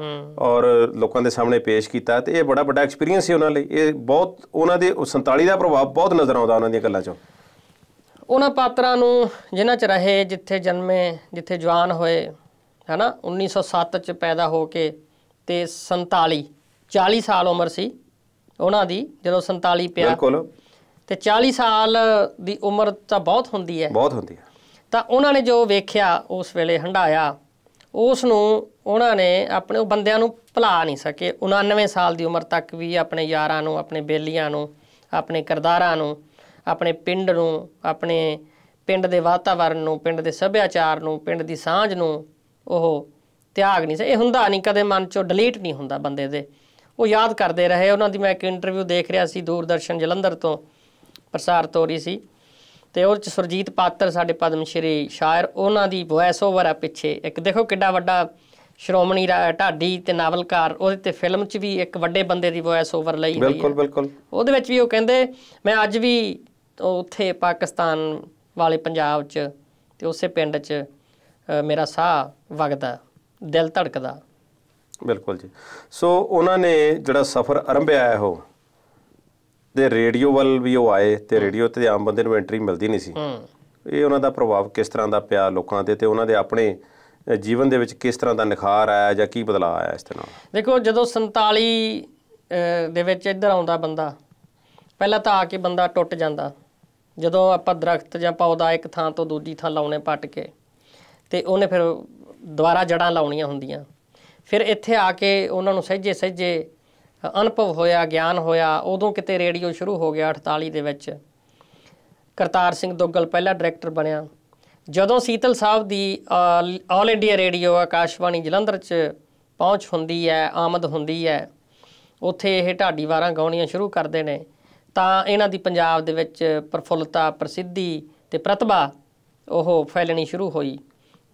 ਔਰ ਲੋਕਾਂ ਦੇ ਸਾਹਮਣੇ ਪੇਸ਼ ਕੀਤਾ ਤੇ ਇਹ ਬੜਾ ਵੱਡਾ ਐਕਸਪੀਰੀਅੰਸ ਸੀ ਉਹਨਾਂ ਲਈ ਇਹ ਬਹੁਤ ਉਹਨਾਂ ਦੇ 47 ਦਾ ਪ੍ਰਭਾਵ ਬਹੁਤ ਨਜ਼ਰ ਆਉਂਦਾ ਉਹਨਾਂ ਦੀਆਂ ਗੱਲਾਂ 'ਚ ਉਹਨਾਂ ਪਾਤਰਾਂ ਨੂੰ ਜਿਨ੍ਹਾਂ 'ਚ ਰਹੇ ਜਿੱਥੇ ਜਨਮੇ ਜਿੱਥੇ ਜਵਾਨ ਹੋਏ ਹੈਨਾ 1907 'ਚ ਪੈਦਾ ਹੋ ਕੇ ਤੇ 47 40 ਸਾਲ ਉਮਰ ਸੀ ਉਹਨਾਂ ਦੀ ਜਦੋਂ 47 ਪਿਆ ਬਿਲਕੁਲ ਤੇ 40 ਸਾਲ ਦੀ ਉਮਰ ਤਾਂ ਬਹੁਤ ਹੁੰਦੀ ਹੈ ਬਹੁਤ ਹੁੰਦੀ ਹੈ ਤਾਂ ਉਹਨਾਂ ਨੇ ਜੋ ਵੇਖਿਆ ਉਸ ਵੇਲੇ ਹੰਡਾਇਆ ਉਸ ਨੂੰ ਉਹਨਾਂ ਨੇ ਆਪਣੇ ਉਹ ਬੰਦਿਆਂ ਨੂੰ ਭੁਲਾ ਨਹੀਂ ਸਕੇ 99 ਸਾਲ ਦੀ ਉਮਰ ਤੱਕ ਵੀ ਆਪਣੇ ਯਾਰਾਂ ਨੂੰ ਆਪਣੇ ਬੇਲੀਆਂ ਨੂੰ ਆਪਣੇ ਕਰਦਾਰਾਂ ਨੂੰ ਆਪਣੇ ਪਿੰਡ ਨੂੰ ਆਪਣੇ ਪਿੰਡ ਦੇ ਵਾਤਾਵਰਣ ਨੂੰ ਪਿੰਡ ਦੇ ਸੱਭਿਆਚਾਰ ਨੂੰ ਪਿੰਡ ਦੀ ਸਾਂਝ ਨੂੰ ਉਹ ਤਿਆਗ ਨਹੀਂ ਇਹ ਹੁੰਦਾ ਨਹੀਂ ਕਦੇ ਮਨ ਚੋਂ ਡਿਲੀਟ ਨਹੀਂ ਹੁੰਦਾ ਬੰਦੇ ਦੇ ਉਹ ਯਾਦ ਕਰਦੇ ਰਹੇ ਉਹਨਾਂ ਦੀ ਮੈਂ ਇੱਕ ਇੰਟਰਵਿਊ ਦੇਖ ਰਿਹਾ ਸੀ ਦੂਰਦਰਸ਼ਨ ਜਲੰਧਰ ਤੋਂ ਪ੍ਰਸਾਰਿਤ ਹੋ ਰਹੀ ਸੀ ਤੇ ਉਹ ਚ ਸੁਰਜੀਤ ਪਾਤਰ ਸਾਡੇ ਪਦਮ ਸ਼੍ਰੀ ਸ਼ਾਇਰ ਉਹਨਾਂ ਦੀ ਵੌਇਸ ਓਵਰ ਆ ਪਿੱਛੇ ਇੱਕ ਦੇਖੋ ਕਿੱਡਾ ਵੱਡਾ ਸ਼੍ਰੋਮਣੀ ਢਾਡੀ ਤੇ ਨਾਵਲਕਾਰ ਉਹਦੇ ਤੇ ਫਿਲਮ 'ਚ ਵੀ ਇੱਕ ਵੱਡੇ ਬੰਦੇ ਦੀ ਵੌਇਸ ਓਵਰ ਲਈ ਹੋਈ ਹੈ ਬਿਲਕੁਲ ਬਿਲਕੁਲ ਉਹਦੇ ਵਿੱਚ ਵੀ ਉਹ ਕਹਿੰਦੇ ਮੈਂ ਅੱਜ ਵੀ ਉੱਥੇ ਪਾਕਿਸਤਾਨ ਵਾਲੇ ਪੰਜਾਬ 'ਚ ਤੇ ਉਸੇ ਪਿੰਡ 'ਚ ਮੇਰਾ ਸਾਹ ਵਗਦਾ ਦਿਲ ਧੜਕਦਾ ਬਿਲਕੁਲ ਜੀ ਸੋ ਉਹਨਾਂ ਨੇ ਜਿਹੜਾ ਸਫ਼ਰ ਆਰੰਭਿਆ ਹੈ ਉਹ ਦੇ ਰੇਡੀਓ ਵੱਲ ਵੀ ਉਹ ਆਏ ਤੇ ਰੇਡੀਓ ਤੇ ਆਮ ਬੰਦੇ ਨੂੰ ਐਂਟਰੀ ਮਿਲਦੀ ਨਹੀਂ ਸੀ ਹੂੰ ਇਹ ਉਹਨਾਂ ਦਾ ਪ੍ਰਭਾਵ ਕਿਸ ਤਰ੍ਹਾਂ ਦਾ ਪਿਆ ਲੋਕਾਂ ਤੇ ਤੇ ਉਹਨਾਂ ਦੇ ਆਪਣੇ ਜੀਵਨ ਦੇ ਵਿੱਚ ਕਿਸ ਤਰ੍ਹਾਂ ਦਾ ਨਿਖਾਰ ਆਇਆ ਜਾਂ ਕੀ ਬਦਲਾਅ ਆਇਆ ਇਸ ਦੇ ਨਾਲ ਦੇਖੋ ਜਦੋਂ 47 ਦੇ ਵਿੱਚ ਇੱਧਰ ਆਉਂਦਾ ਬੰਦਾ ਪਹਿਲਾਂ ਤਾਂ ਆ ਕੇ ਬੰਦਾ ਟੁੱਟ ਜਾਂਦਾ ਜਦੋਂ ਆਪਾਂ ਦਰਖਤ ਜਾਂ ਪੌਦਾ ਇੱਕ ਥਾਂ ਤੋਂ ਦੂਜੀ ਥਾਂ ਲਾਉਣੇ ਪੱਟ ਕੇ ਤੇ ਉਹਨੇ ਫਿਰ ਦੁਬਾਰਾ ਜੜਾਂ ਲਾਉਣੀਆਂ ਹੁੰਦੀਆਂ ਫਿਰ ਇੱਥੇ ਆ ਕੇ ਉਹਨਾਂ ਨੂੰ ਸਹਿਜੇ ਸਹਿਜੇ ਅਨੁਭਵ ਹੋਇਆ ਗਿਆਨ ਹੋਇਆ ਉਦੋਂ ਕਿਤੇ ਰੇਡੀਓ ਸ਼ੁਰੂ ਹੋ ਗਿਆ 48 ਦੇ ਵਿੱਚ ਕਰਤਾਰ ਸਿੰਘ ਦੁੱਗਲ ਪਹਿਲਾ ਡਾਇਰੈਕਟਰ ਬਣਿਆ ਜਦੋਂ ਸੀਤਲ ਸਾਹਿਬ ਦੀ all India radio Akashvani Jalandhar 'ਚ ਪਹੁੰਚ ਹੁੰਦੀ ਹੈ ਆਮਦ ਹੁੰਦੀ ਹੈ ਉੱਥੇ ਇਹ ਢਾਡੀ ਵਾਰਾਂ ਗਾਉਣੀਆਂ ਸ਼ੁਰੂ ਕਰਦੇ ਨੇ ਤਾਂ ਇਹਨਾਂ ਦੀ ਪੰਜਾਬ ਦੇ ਵਿੱਚ ਪ੍ਰਫੁੱਲਤਾ ਪ੍ਰਸਿੱਧੀ ਤੇ ਪ੍ਰਤਿਭਾ ਉਹ ਫੈਲਣੀ ਸ਼ੁਰੂ ਹੋਈ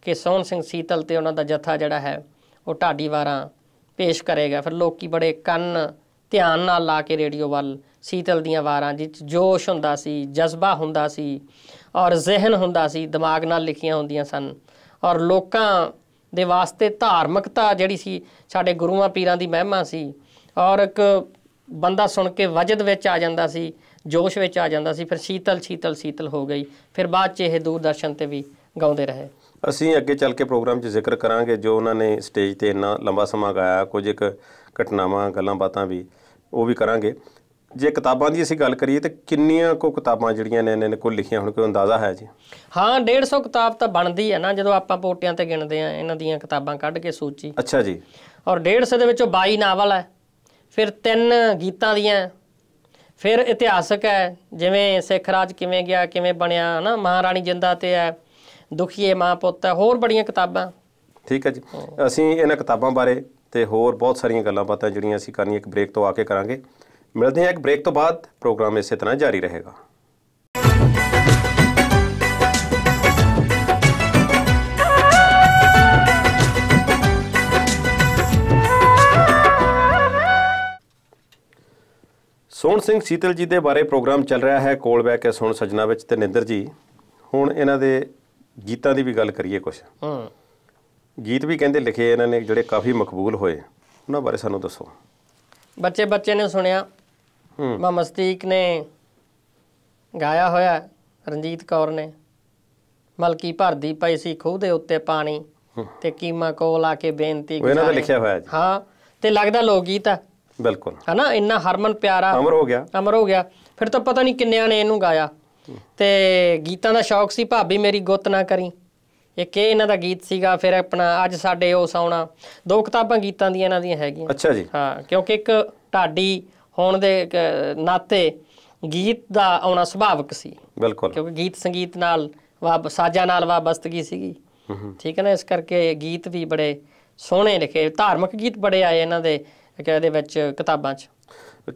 ਕਿ ਸੋਹਣ ਸਿੰਘ ਸੀਤਲ ਤੇ ਉਹਨਾਂ ਦਾ ਜਥਾ ਜਿਹੜਾ ਹੈ ਉਹ ਢਾਡੀ ਵਾਰਾਂ ਪੇਸ਼ ਕਰੇਗਾ ਫਿਰ ਲੋਕੀ ਬੜੇ ਕੰਨ ਧਿਆਨ ਨਾਲ ਲਾ ਕੇ ਰੇਡੀਓ ਵੱਲ ਸੀਤਲ ਦੀਆਂ ਵਾਰਾਂ ਵਿੱਚ ਜੋਸ਼ ਹੁੰਦਾ ਸੀ ਜਜ਼ਬਾ ਹੁੰਦਾ ਸੀ ਔਰ ਜ਼ਿਹਨ ਹੁੰਦਾ ਸੀ ਦਿਮਾਗ ਨਾਲ ਲਿਖੀਆਂ ਹੁੰਦੀਆਂ ਸਨ ਔਰ ਲੋਕਾਂ ਦੇ ਵਾਸਤੇ ਧਾਰਮਿਕਤਾ ਜਿਹੜੀ ਸੀ ਸਾਡੇ ਗੁਰੂਆਂ ਪੀਰਾਂ ਦੀ ਮਹਿਮਾ ਸੀ ਔਰ ਇੱਕ ਬੰਦਾ ਸੁਣ ਕੇ ਵਜਦ ਵਿੱਚ ਆ ਜਾਂਦਾ ਸੀ ਜੋਸ਼ ਵਿੱਚ ਆ ਜਾਂਦਾ ਸੀ ਫਿਰ ਸੀਤਲ ਸੀਤਲ ਸੀਤਲ ਹੋ ਗਈ ਫਿਰ ਬਾਅਦ ਚ ਇਹ ਦੂਰਦਰਸ਼ਨ ਤੇ ਵੀ ਗਾਉਂਦੇ ਰਹੇ ਅਸੀਂ ਅੱਗੇ ਚੱਲ ਕੇ ਪ੍ਰੋਗਰਾਮ 'ਚ ਜ਼ਿਕਰ ਕਰਾਂਗੇ ਜੋ ਉਹਨਾਂ ਨੇ ਸਟੇਜ ਤੇ ਇੰਨਾ ਲੰਬਾ ਸਮਾਂ ਗਾਇਆ ਕੁਝ ਇੱਕ ਘਟਨਾਵਾਂ ਗੱਲਾਂ ਬਾਤਾਂ ਵੀ ਉਹ ਵੀ ਕਰਾਂਗੇ ਜੇ ਕਿਤਾਬਾਂ ਦੀ ਅਸੀਂ ਗੱਲ ਕਰੀਏ ਤਾਂ ਕਿੰਨੀਆਂ ਕੋ ਕਿਤਾਬਾਂ ਜਿਹੜੀਆਂ ਨੇ ਇਹਨਾਂ ਨੇ ਕੋਲ ਲਿਖੀਆਂ ਹੁਣ ਕੋਈ ਅੰਦਾਜ਼ਾ ਹੈ ਜੀ ਹਾਂ 150 ਕਿਤਾਬ ਤਾਂ ਬਣਦੀ ਹੈ ਨਾ ਜਦੋਂ ਆਪਾਂ ਪੋਟਿਆਂ ਤੇ ਗਿਣਦੇ ਆ ਇਹਨਾਂ ਦੀਆਂ ਕਿਤਾਬਾਂ ਕੱਢ ਕੇ ਸੂਚੀ ਅੱਛਾ ਜੀ ਔਰ 150 ਦੇ ਵਿੱਚੋਂ 22 ਨਾਵਲ ਹੈ ਫਿਰ ਤਿੰਨ ਗੀਤਾਂ ਦੀਆਂ ਫਿਰ ਇਤਿਹਾਸਕ ਹੈ ਜਿਵੇਂ ਸਿੱਖ ਰਾਜ ਕਿਵੇਂ ਗਿਆ ਕਿਵੇਂ ਬਣਿਆ ਹਨਾ ਮਹਾਰਾਣੀ ਜਿੰਦਾ ਤੇ ਹੈ ਦੁਖੀਏ ਮਾਂ ਪੁੱਤ ਹੋਰ ਬੜੀਆਂ ਕਿਤਾਬਾਂ ਠੀਕ ਹੈ ਜੀ ਅਸੀਂ ਇਹਨਾਂ ਕਿਤਾਬਾਂ ਬਾਰੇ ਤੇ ਹੋਰ ਬਹੁਤ ਸਾਰੀਆਂ ਗੱਲਾਂ ਬਾਤਾਂ ਜਿਹੜੀਆਂ ਅਸੀਂ ਕਰਨੀਆਂ ਇੱਕ ਬ੍ਰੇਕ ਤੋਂ ਆ ਕੇ ਕਰਾਂਗੇ ਮਿਲਦੇ ਹਾਂ ਇੱਕ ਬ੍ਰੇਕ ਤੋਂ ਬਾਅਦ ਪ੍ਰੋਗਰਾਮ ਇਸੇ ਤਰ੍ਹਾਂ ਜਾਰੀ ਰਹੇਗਾ ਸੋਹਣ ਸਿੰਘ ਸੀਤਲ ਜੀ ਦੇ ਬਾਰੇ ਪ੍ਰੋਗਰਾਮ ਚੱਲ ਰਿਹਾ ਹੈ ਕੋਲ ਬੈ ਕੇ ਸੁਣ ਸਜਣਾ ਵਿੱਚ ਤੇ ਨਿੰਦਰ ਜੀ ਹੁਣ ਇਹਨਾਂ ਦੇ ਗੀਤਾਂ ਦੀ ਵੀ ਗੱਲ ਕਰੀਏ ਕੁਛ ਹਾਂ ਗੀਤ ਵੀ ਕਹਿੰਦੇ ਲਿਖੇ ਇਹਨਾਂ ਨੇ ਜਿਹੜੇ ਕਾਫੀ ਮਕਬੂਲ ਹੋਏ ਉਹਨਾਂ ਬਾਰੇ ਸਾਨੂੰ ਦੱਸੋ ਬੱਚੇ ਬੱਚੇ ਨੇ ਸੁਣਿਆ ਮਾ ਮਮਸਤੀਕ ਨੇ ਗਾਇਆ ਹੋਇਆ ਰਣਜੀਤ ਕੌਰ ਨੇ ਮਲਕੀ ਭਰਦੀ ਪਈ ਸੀ ਖੂਹ ਦੇ ਉੱਤੇ ਪਾਣੀ ਤੇ ਕੀਮਾ ਕੋਲ ਆ ਕੇ ਬੇਨਤੀ ਕੀਤੀ ਇਹਨਾਂ ਦਾ ਲਿਖਿਆ ਹੋਇਆ ਜੀ ਹਾਂ ਤੇ ਲੱਗਦਾ ਲੋਕ ਗੀਤ ਆ ਬਿਲਕੁਲ ਹਨਾ ਇੰਨਾ ਹਰਮਨ ਪਿਆਰਾ ਅਮਰ ਹੋ ਗਿਆ ਅਮਰ ਹੋ ਗਿਆ ਫਿਰ ਤਾਂ ਪਤਾ ਨਹੀਂ ਕਿੰਨਿਆਂ ਨੇ ਇਹਨੂੰ ਗਾਇਆ ਤੇ ਗੀਤਾਂ ਦਾ ਸ਼ੌਕ ਸੀ ਭਾਬੀ ਮੇਰੀ ਗੁੱਤ ਨਾ ਕਰੀ ਇੱਕ ਇਹ ਇਹਨਾਂ ਦਾ ਗੀਤ ਸੀਗਾ ਫਿਰ ਆਪਣਾ ਅੱਜ ਸਾਡੇ ਉਹ ਸੌਣਾ ਦੋ ਕਿਤਾਬਾਂ ਗੀਤਾਂ ਦੀਆਂ ਇਹਨਾਂ ਦੀਆਂ ਹੈਗੀਆਂ ਅੱਛਾ ਜੀ ਹਾਂ ਕਿਉਂਕਿ ਇੱਕ ਢਾਡੀ ਹੋਣ ਦੇ ਨਾਤੇ ਗੀਤ ਦਾ ਆਉਣਾ ਸੁਭਾਵਕ ਸੀ ਬਿਲਕੁਲ ਕਿਉਂਕਿ ਗੀਤ ਸੰਗੀਤ ਨਾਲ ਸਾਜਾ ਨਾਲ ਵਾਬਸਤਗੀ ਸੀਗੀ ਠੀਕ ਹੈ ਨਾ ਇਸ ਕਰਕੇ ਗੀਤ ਵੀ ਬੜੇ ਸੋਹਣੇ ਲਿਖੇ ਧਾਰਮਿਕ ਗੀਤ ਬੜੇ ਆਏ ਇਹਨਾਂ ਦੇ ਕਿਹਦੇ ਵਿੱਚ ਕਿਤਾਬਾਂ 'ਚ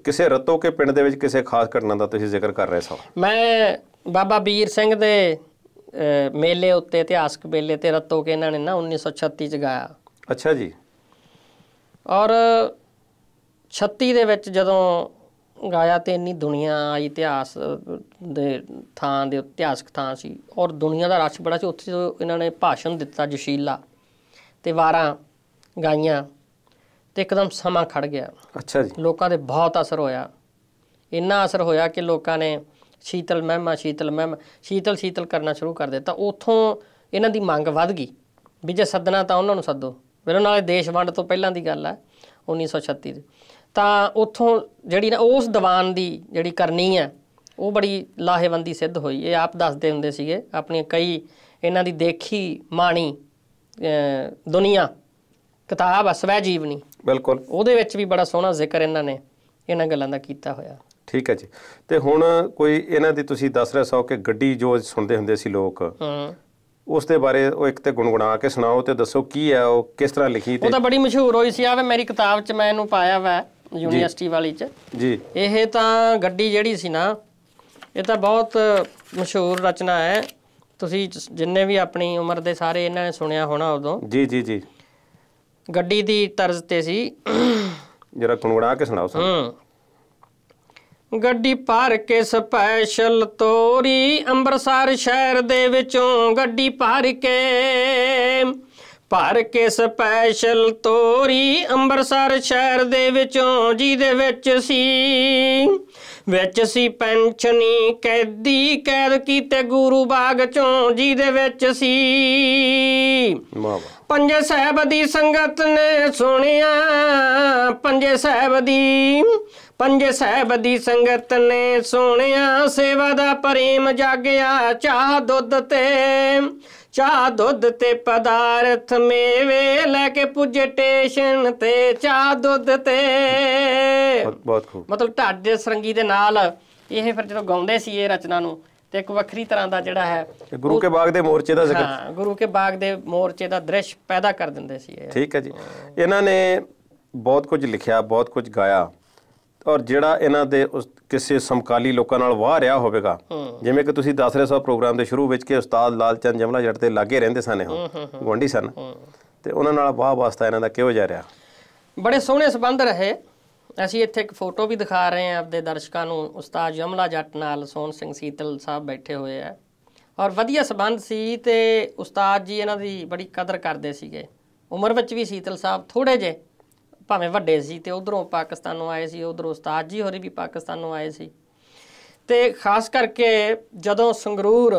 ਕਿਸੇ ਰਤੋ ਕੇ ਪਿੰਡ ਦੇ ਵਿੱਚ ਕਿਸੇ ਖਾਸ ਘਟਨਾ ਦਾ ਤੁਸੀਂ ਜ਼ਿਕਰ ਕਰ ਰਹੇ ਸੋ ਮੈਂ ਬਾਬਾ ਵੀਰ ਸਿੰਘ ਦੇ ਮੇਲੇ ਉੱਤੇ ਇਤਿਹਾਸਕ ਮੇਲੇ ਤੇ ਰਤੋ ਕੇ ਇਹਨਾਂ ਨੇ ਨਾ 1936 ਚ ਗਾਇਆ ਅੱਛਾ ਜੀ ਔਰ 36 ਦੇ ਵਿੱਚ ਜਦੋਂ ਗਾਇਆ ਤੇ ਇੰਨੀ ਦੁਨੀਆ ਆਈ ਇਤਿਹਾਸ ਦੇ ਥਾਂ ਦੇ ਇਤਿਹਾਸਕ ਥਾਂ ਸੀ ਔਰ ਦੁਨੀਆ ਦਾ ਰਸ਼ ਬੜਾ ਸੀ ਉੱਥੇ ਇਹਨਾਂ ਨੇ ਭਾਸ਼ਣ ਦਿੱਤਾ ਜਸ਼ੀਲਾ ਤੇ ਵਾਰਾਂ ਗਾਈਆਂ ਤੇ ਇੱਕਦਮ ਸਮਾਂ ਖੜ ਗਿਆ ਅੱਛਾ ਜੀ ਲੋਕਾਂ ਦੇ ਬਹੁਤ ਅਸਰ ਹੋਇਆ ਇੰਨਾ ਅਸਰ ਹੋਇਆ ਕਿ ਲੋਕਾਂ ਨੇ ਸ਼ੀਤਲ ਮਹਿਮਾ ਸ਼ੀਤਲ ਮਹਿਮ ਸ਼ੀਤਲ ਸ਼ੀਤਲ ਕਰਨਾ ਸ਼ੁਰੂ ਕਰ ਦਿੱਤਾ ਉਥੋਂ ਇਹਨਾਂ ਦੀ ਮੰਗ ਵੱਧ ਗਈ ਵੀ ਜੇ ਸੱਦਣਾ ਤਾਂ ਉਹਨਾਂ ਨੂੰ ਸੱਦੋ ਮੇਰੇ ਨਾਲੇ ਦੇਸ਼ ਵੰਡ ਤੋਂ ਪਹਿਲਾਂ ਦੀ ਗੱਲ ਹੈ 1936 ਦੀ ਤਾਂ ਉਥੋਂ ਜਿਹੜੀ ਨਾ ਉਸ ਦੀਵਾਨ ਦੀ ਜਿਹੜੀ ਕਰਨੀ ਹੈ ਉਹ ਬੜੀ ਲਾਹੇਵੰਦੀ ਸਿੱਧ ਹੋਈ ਇਹ ਆਪ ਦੱਸਦੇ ਹੁੰਦੇ ਸੀਗੇ ਆਪਣੀ ਕਈ ਇਹਨਾਂ ਦੀ ਦੇਖੀ ਮਾਣੀ ਦੁਨੀਆ ਕਿਤਾਬ ਆ ਸਵੈ ਜੀਵਨੀ ਬਿਲਕੁਲ ਉਹਦੇ ਵਿੱਚ ਵੀ ਬੜਾ ਸੋਹਣਾ ਜ਼ਿਕਰ ਇਹਨਾਂ ਨੇ ਇਹਨਾਂ ਗੱਲਾਂ ਦਾ ਕੀਤਾ ਹੋਇਆ ਠੀਕ ਹੈ ਜੀ ਤੇ ਹੁਣ ਕੋਈ ਇਹਨਾਂ ਦੀ ਤੁਸੀਂ ਦੱਸ ਰਹੇ ਸੋ ਕਿ ਗੱਡੀ ਜੋ ਸੁਣਦੇ ਹੁੰਦੇ ਸੀ ਲੋਕ ਹੂੰ ਉਸ ਦੇ ਬਾਰੇ ਉਹ ਇੱਕ ਤੇ ਗੁੰਗਣਾ ਕੇ ਸੁਣਾਓ ਤੇ ਦੱਸੋ ਕੀ ਹੈ ਉਹ ਕਿਸ ਤਰ੍ਹਾਂ ਲਿਖੀ ਤੇ ਉਹ ਤਾਂ ਬੜੀ ਮਸ਼ਹੂਰ ਹੋਈ ਸੀ ਆਵੇ ਮੇਰੀ ਕਿਤਾਬ 'ਚ ਮੈਂ ਇਹਨੂੰ ਪਾਇਆ ਵਾ ਯੂਨੀਵਰਸਿਟੀ ਵਾਲੀ 'ਚ ਜੀ ਇਹ ਤਾਂ ਗੱਡੀ ਜਿਹੜੀ ਸੀ ਨਾ ਇਹ ਤਾਂ ਬਹੁਤ ਮਸ਼ਹੂਰ ਰਚਨਾ ਹੈ ਤੁਸੀਂ ਜਿੰਨੇ ਵੀ ਆਪਣੀ ਉਮਰ ਦੇ ਸਾਰੇ ਇਹਨਾਂ ਨੇ ਸੁਣਿਆ ਹੋਣਾ ਉਦੋਂ ਜੀ ਜੀ ਜੀ ਗੱਡੀ ਦੀ ਤਰਜ਼ ਤੇ ਸੀ ਜਰਾ ਕੁਣਵੜਾ ਕੇ ਸੁਣਾਓ ਸਾਨੂੰ ਗੱਡੀ ਪਾਰ ਕੇ ਸਪੈਸ਼ਲ ਤੋਰੀ ਅੰਮ੍ਰਿਤਸਰ ਸ਼ਹਿਰ ਦੇ ਵਿੱਚੋਂ ਗੱਡੀ ਪਾਰ ਕੇ ਪਾਰ ਕੇ ਸਪੈਸ਼ਲ ਤੋਰੀ ਅੰਮ੍ਰਿਤਸਰ ਸ਼ਹਿਰ ਦੇ ਵਿੱਚੋਂ ਜਿਹਦੇ ਵਿੱਚ ਸੀ ਵਿੱਚ ਸੀ ਪੈਨਸ਼ਨੀ ਕੈਦੀ ਕੈਦ ਕੀਤੇ ਗੁਰੂ ਬਾਗ ਚੋਂ ਜਿਹਦੇ ਵਿੱਚ ਸੀ ਪੰਜੇ ਸਾਹਿਬ ਦੀ ਸੰਗਤ ਨੇ ਸੁਣਿਆ ਪੰਜੇ ਸਾਹਿਬ ਦੀ ਪੰਜੇ ਸਾਹਿਬ ਦੀ ਸੰਗਤ ਨੇ ਸੁਣਿਆ ਸੇਵਾ ਦਾ ਪ੍ਰੇਮ ਜਾਗਿਆ ਚਾਹ ਦੁੱਧ ਤੇ ਚਾਹ ਦੁੱਧ ਤੇ ਪਦਾਰਥ ਮੇਵੇ ਲੈ ਕੇ ਪੁੱਜ ਟੇਸ਼ਨ ਤੇ ਚਾਹ ਦੁੱਧ ਤੇ ਬਹੁਤ ਖੂਬ ਮਤਲਬ ਢਾਡੇ ਸਰੰਗੀ ਦੇ ਨਾਲ ਇਹ ਫਿਰ ਜਦੋਂ ਗਾਉਂਦੇ ਸੀ ਇਹ ਰਚਨਾ ਨੂੰ ਤੇ ਇੱਕ ਵੱਖਰੀ ਤਰ੍ਹਾਂ ਦਾ ਜਿਹੜਾ ਹੈ ਗੁਰੂ ਕੇ ਬਾਗ ਦੇ ਮੋਰਚੇ ਦਾ ਜ਼ਿਕਰ ਹਾਂ ਗੁਰੂ ਕੇ ਬਾਗ ਦੇ ਮੋਰਚੇ ਦਾ ਦ੍ਰਿਸ਼ ਪੈਦਾ ਕਰ ਦਿੰਦੇ ਸੀ ਇਹ ਠੀਕ ਹੈ ਜੀ ਇਹਨਾਂ ਨੇ ਬਹੁਤ ਕੁਝ ਲਿਖਿਆ ਬਹੁਤ ਕੁਝ ਗਾਇਆ ਔਰ ਜਿਹੜਾ ਇਹਨਾਂ ਦੇ ਉਸ ਕਿਸੇ ਸਮਕਾਲੀ ਲੋਕਾਂ ਨਾਲ ਵਾਹ ਰਿਹਾ ਹੋਵੇਗਾ ਜਿਵੇਂ ਕਿ ਤੁਸੀਂ ਦੱਸ ਰਹੇ ਸਭ ਪ੍ਰੋਗਰਾਮ ਦੇ ਸ਼ੁਰੂ ਵਿੱਚ ਕਿ ਉਸਤਾਦ ਲਾਲਚੰਦ ਜਮਲਾ ਜੱਟ ਦੇ ਲਾਗੇ ਰਹਿੰਦੇ ਸਨ ਇਹ ਗੁੰਡੀ ਸਨ ਤੇ ਉਹਨਾਂ ਨਾਲ ਵਾਹ ਵਾਸਤਾ ਇਹਨਾਂ ਦਾ ਕਿਹੋ ਜਿਹਾ ਰਿਹਾ ਬੜੇ ਸੋਹਣੇ ਸਬੰਧ ਰਹੇ ਅਸੀਂ ਇੱਥੇ ਇੱਕ ਫੋਟੋ ਵੀ ਦਿਖਾ ਰਹੇ ਹਾਂ ਆਪਦੇ ਦਰਸ਼ਕਾਂ ਨੂੰ ਉਸਤਾਦ ਜਮਲਾ ਜੱਟ ਨਾਲ ਸੋਨ ਸਿੰਘ ਸੀਤਲ ਸਾਹਿਬ ਬੈਠੇ ਹੋਏ ਆ ਔਰ ਵਧੀਆ ਸਬੰਧ ਸੀ ਤੇ ਉਸਤਾਦ ਜੀ ਇਹਨਾਂ ਦੀ ਬੜੀ ਕਦਰ ਕਰਦੇ ਸੀਗੇ ਉਮਰ ਵਿੱਚ ਵੀ ਸੀਤਲ ਸਾਹਿਬ ਥੋੜੇ ਜੇ ਭਾਵੇਂ ਵੱਡੇ ਸੀ ਤੇ ਉਧਰੋਂ ਪਾਕਿਸਤਾਨੋਂ ਆਏ ਸੀ ਉਧਰੋਂ ਉਸਤਾਦ ਜੀ ਹੋਰੀ ਵੀ ਪਾਕਿਸਤਾਨੋਂ ਆਏ ਸੀ ਤੇ ਖਾਸ ਕਰਕੇ ਜਦੋਂ ਸੰਗਰੂਰ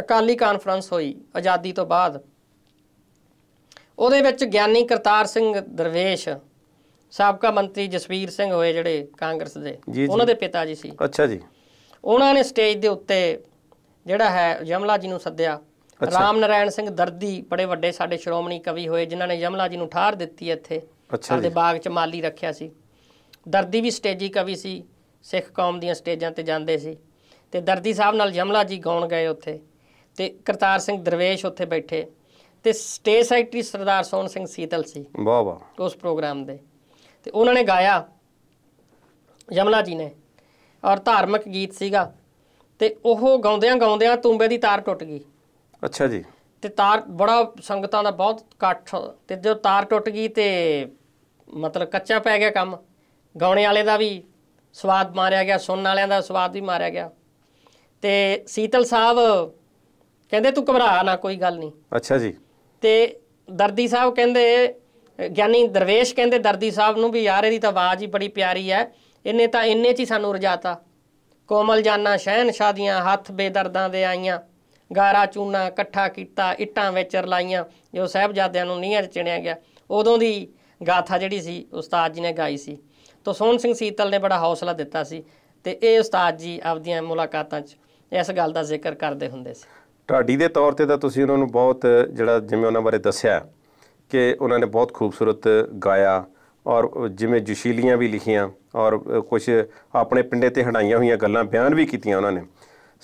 ਅਕਾਲੀ ਕਾਨਫਰੰਸ ਹੋਈ ਆਜ਼ਾਦੀ ਤੋਂ ਬਾਅਦ ਉਹਦੇ ਵਿੱਚ ਗਿਆਨੀ ਕਰਤਾਰ ਸਿੰਘ ਦਰਵੇਸ਼ ਸਾਬਕਾ ਮੰਤਰੀ ਜਸਵੀਰ ਸਿੰਘ ਹੋਏ ਜਿਹੜੇ ਕਾਂਗਰਸ ਦੇ ਉਹਨਾਂ ਦੇ ਪਿਤਾ ਜੀ ਸੀ ਅੱਛਾ ਜੀ ਉਹਨਾਂ ਨੇ ਸਟੇਜ ਦੇ ਉੱਤੇ ਜਿਹੜਾ ਹੈ ਜਮਲਾ ਜੀ ਨੂੰ ਸੱਦਿਆ ਰਾਮ ਨਰਾਇਣ ਸਿੰਘ ਦਰਦੀ ਬੜੇ ਵੱਡੇ ਸਾਡੇ ਸ਼੍ਰੋਮਣੀ ਕਵੀ ਹੋਏ ਜਿਨ੍ਹਾਂ ਨੇ ਜਮਲਾ ਜੀ ਨੂੰ ਠਾਰ ਦਿੱਤੀ ਇੱਥੇ ਅੱਛਾ ਆਪਣੇ ਬਾਗ 'ਚ ਮਾਲੀ ਰੱਖਿਆ ਸੀ ਦਰਦੀ ਵੀ ਸਟੇਜੀ ਕਵੀ ਸੀ ਸਿੱਖ ਕੌਮ ਦੀਆਂ ਸਟੇਜਾਂ ਤੇ ਜਾਂਦੇ ਸੀ ਤੇ ਦਰਦੀ ਸਾਹਿਬ ਨਾਲ ਜਮਲਾ ਜੀ ਗਾਉਣ ਗਏ ਉੱਥੇ ਤੇ ਕਰਤਾਰ ਸਿੰਘ ਦਰਵੇਸ਼ ਉੱਥੇ ਬੈਠੇ ਤੇ ਸਟੇਜ ਸੈਕਟਰੀ ਸਰਦਾਰ ਸੋਹਣ ਸਿੰਘ ਸੀਤਲ ਸੀ ਵਾਹ ਵਾਹ ਉਸ ਪ੍ਰੋਗਰਾਮ ਦੇ ਤੇ ਉਹਨਾਂ ਨੇ ਗਾਇਆ ਜਮਲਾ ਜੀ ਨੇ ਔਰ ਧਾਰਮਿਕ ਗੀਤ ਸੀਗਾ ਤੇ ਉਹ ਗਾਉਂਦਿਆਂ ਗਾਉਂਦਿਆਂ ਤੂੰਬੇ ਦੀ ਤਾਰ ਟੁੱਟ ਗਈ ਅੱਛਾ ਜੀ ਤੇ ਤਾਰ ਬੜਾ ਸੰਗਤਾਂ ਦਾ ਬਹੁਤ ਇਕੱਠ ਤੇ ਜਦੋਂ ਤਾਰ ਟੁੱਟ ਗਈ ਤੇ ਮਤਲਬ ਕੱਚਾ ਪੈ ਗਿਆ ਕੰਮ ਗਾਉਣੇ ਵਾਲੇ ਦਾ ਵੀ ਸਵਾਦ ਮਾਰਿਆ ਗਿਆ ਸੁਣਨ ਵਾਲਿਆਂ ਦਾ ਸਵਾਦ ਵੀ ਮਾਰਿਆ ਗਿਆ ਤੇ ਸੀਤਲ ਸਾਹਿਬ ਕਹਿੰਦੇ ਤੂੰ ਘਬਰਾ ਨਾ ਕੋਈ ਗੱਲ ਨਹੀਂ ਅੱਛਾ ਜੀ ਤੇ ਦਰਦੀ ਸਾਹਿਬ ਕਹਿੰਦੇ ਗਿਆਨੀ ਦਰਵੇਸ਼ ਕਹਿੰਦੇ ਦਰਦੀ ਸਾਹਿਬ ਨੂੰ ਵੀ ਯਾਰ ਇਹਦੀ ਤਾਂ ਆਵਾਜ਼ ਹੀ ਬੜੀ ਪਿਆਰੀ ਹੈ ਇਹਨੇ ਤਾਂ ਇੰਨੇ 'ਚ ਹੀ ਸਾਨੂੰ ਰਜਾਤਾ ਕੋਮਲ ਜਾਨਾ ਸ਼ਹਿਨ ਸ਼ਾਦੀਆਂ ਹੱਥ ਬੇਦਰਦਾਂ ਦੇ ਆਈਆਂ ਗਾਰਾ ਚੂਨਾ ਇਕੱਠਾ ਕੀਤਾ ਇੱਟਾਂ ਵਿੱਚ ਰਲਾਈਆਂ ਜੋ ਸਹਿਬਜ਼ਾਦਿਆਂ ਨੂੰ ਨੀਹਾਂ 'ਚ ਚਿਣਿਆ ਗਿਆ ਉਦੋਂ ਦੀ ਗਾਥਾ ਜਿਹੜੀ ਸੀ ਉਸਤਾਦ ਜੀ ਨੇ ਗਾਈ ਸੀ ਤੋਂ ਸੋਹਣ ਸਿੰਘ ਸੀਤਲ ਨੇ ਬੜਾ ਹੌਸਲਾ ਦਿੱਤਾ ਸੀ ਤੇ ਇਹ ਉਸਤਾਦ ਜੀ ਆਪਦੀਆਂ ਮੁਲਾਕਾਤਾਂ 'ਚ ਇਸ ਗੱਲ ਦਾ ਜ਼ਿਕਰ ਕਰਦੇ ਹੁੰਦੇ ਸੀ ਢਾਡੀ ਦੇ ਤੌਰ ਤੇ ਤਾਂ ਤੁਸੀਂ ਉਹਨਾਂ ਨੂੰ ਬਹੁਤ ਜਿਹੜਾ ਜਿਵੇਂ ਉਹਨਾਂ ਬਾਰੇ ਦੱਸਿਆ ਕਿ ਉਹਨਾਂ ਨੇ ਬਹੁਤ ਖੂਬਸੂਰਤ ਗਾਇਆ ਔਰ ਜਿਵੇਂ ਜੁਸ਼ੀਲੀਆਂ ਵੀ ਲਿਖੀਆਂ ਔਰ ਕੁਝ ਆਪਣੇ ਪਿੰਡੇ ਤੇ ਹੜਾਈਆਂ ਹੋਈਆਂ ਗੱਲਾਂ ਬਿਆਨ ਵੀ ਕੀਤੀਆਂ ਉਹਨਾਂ ਨੇ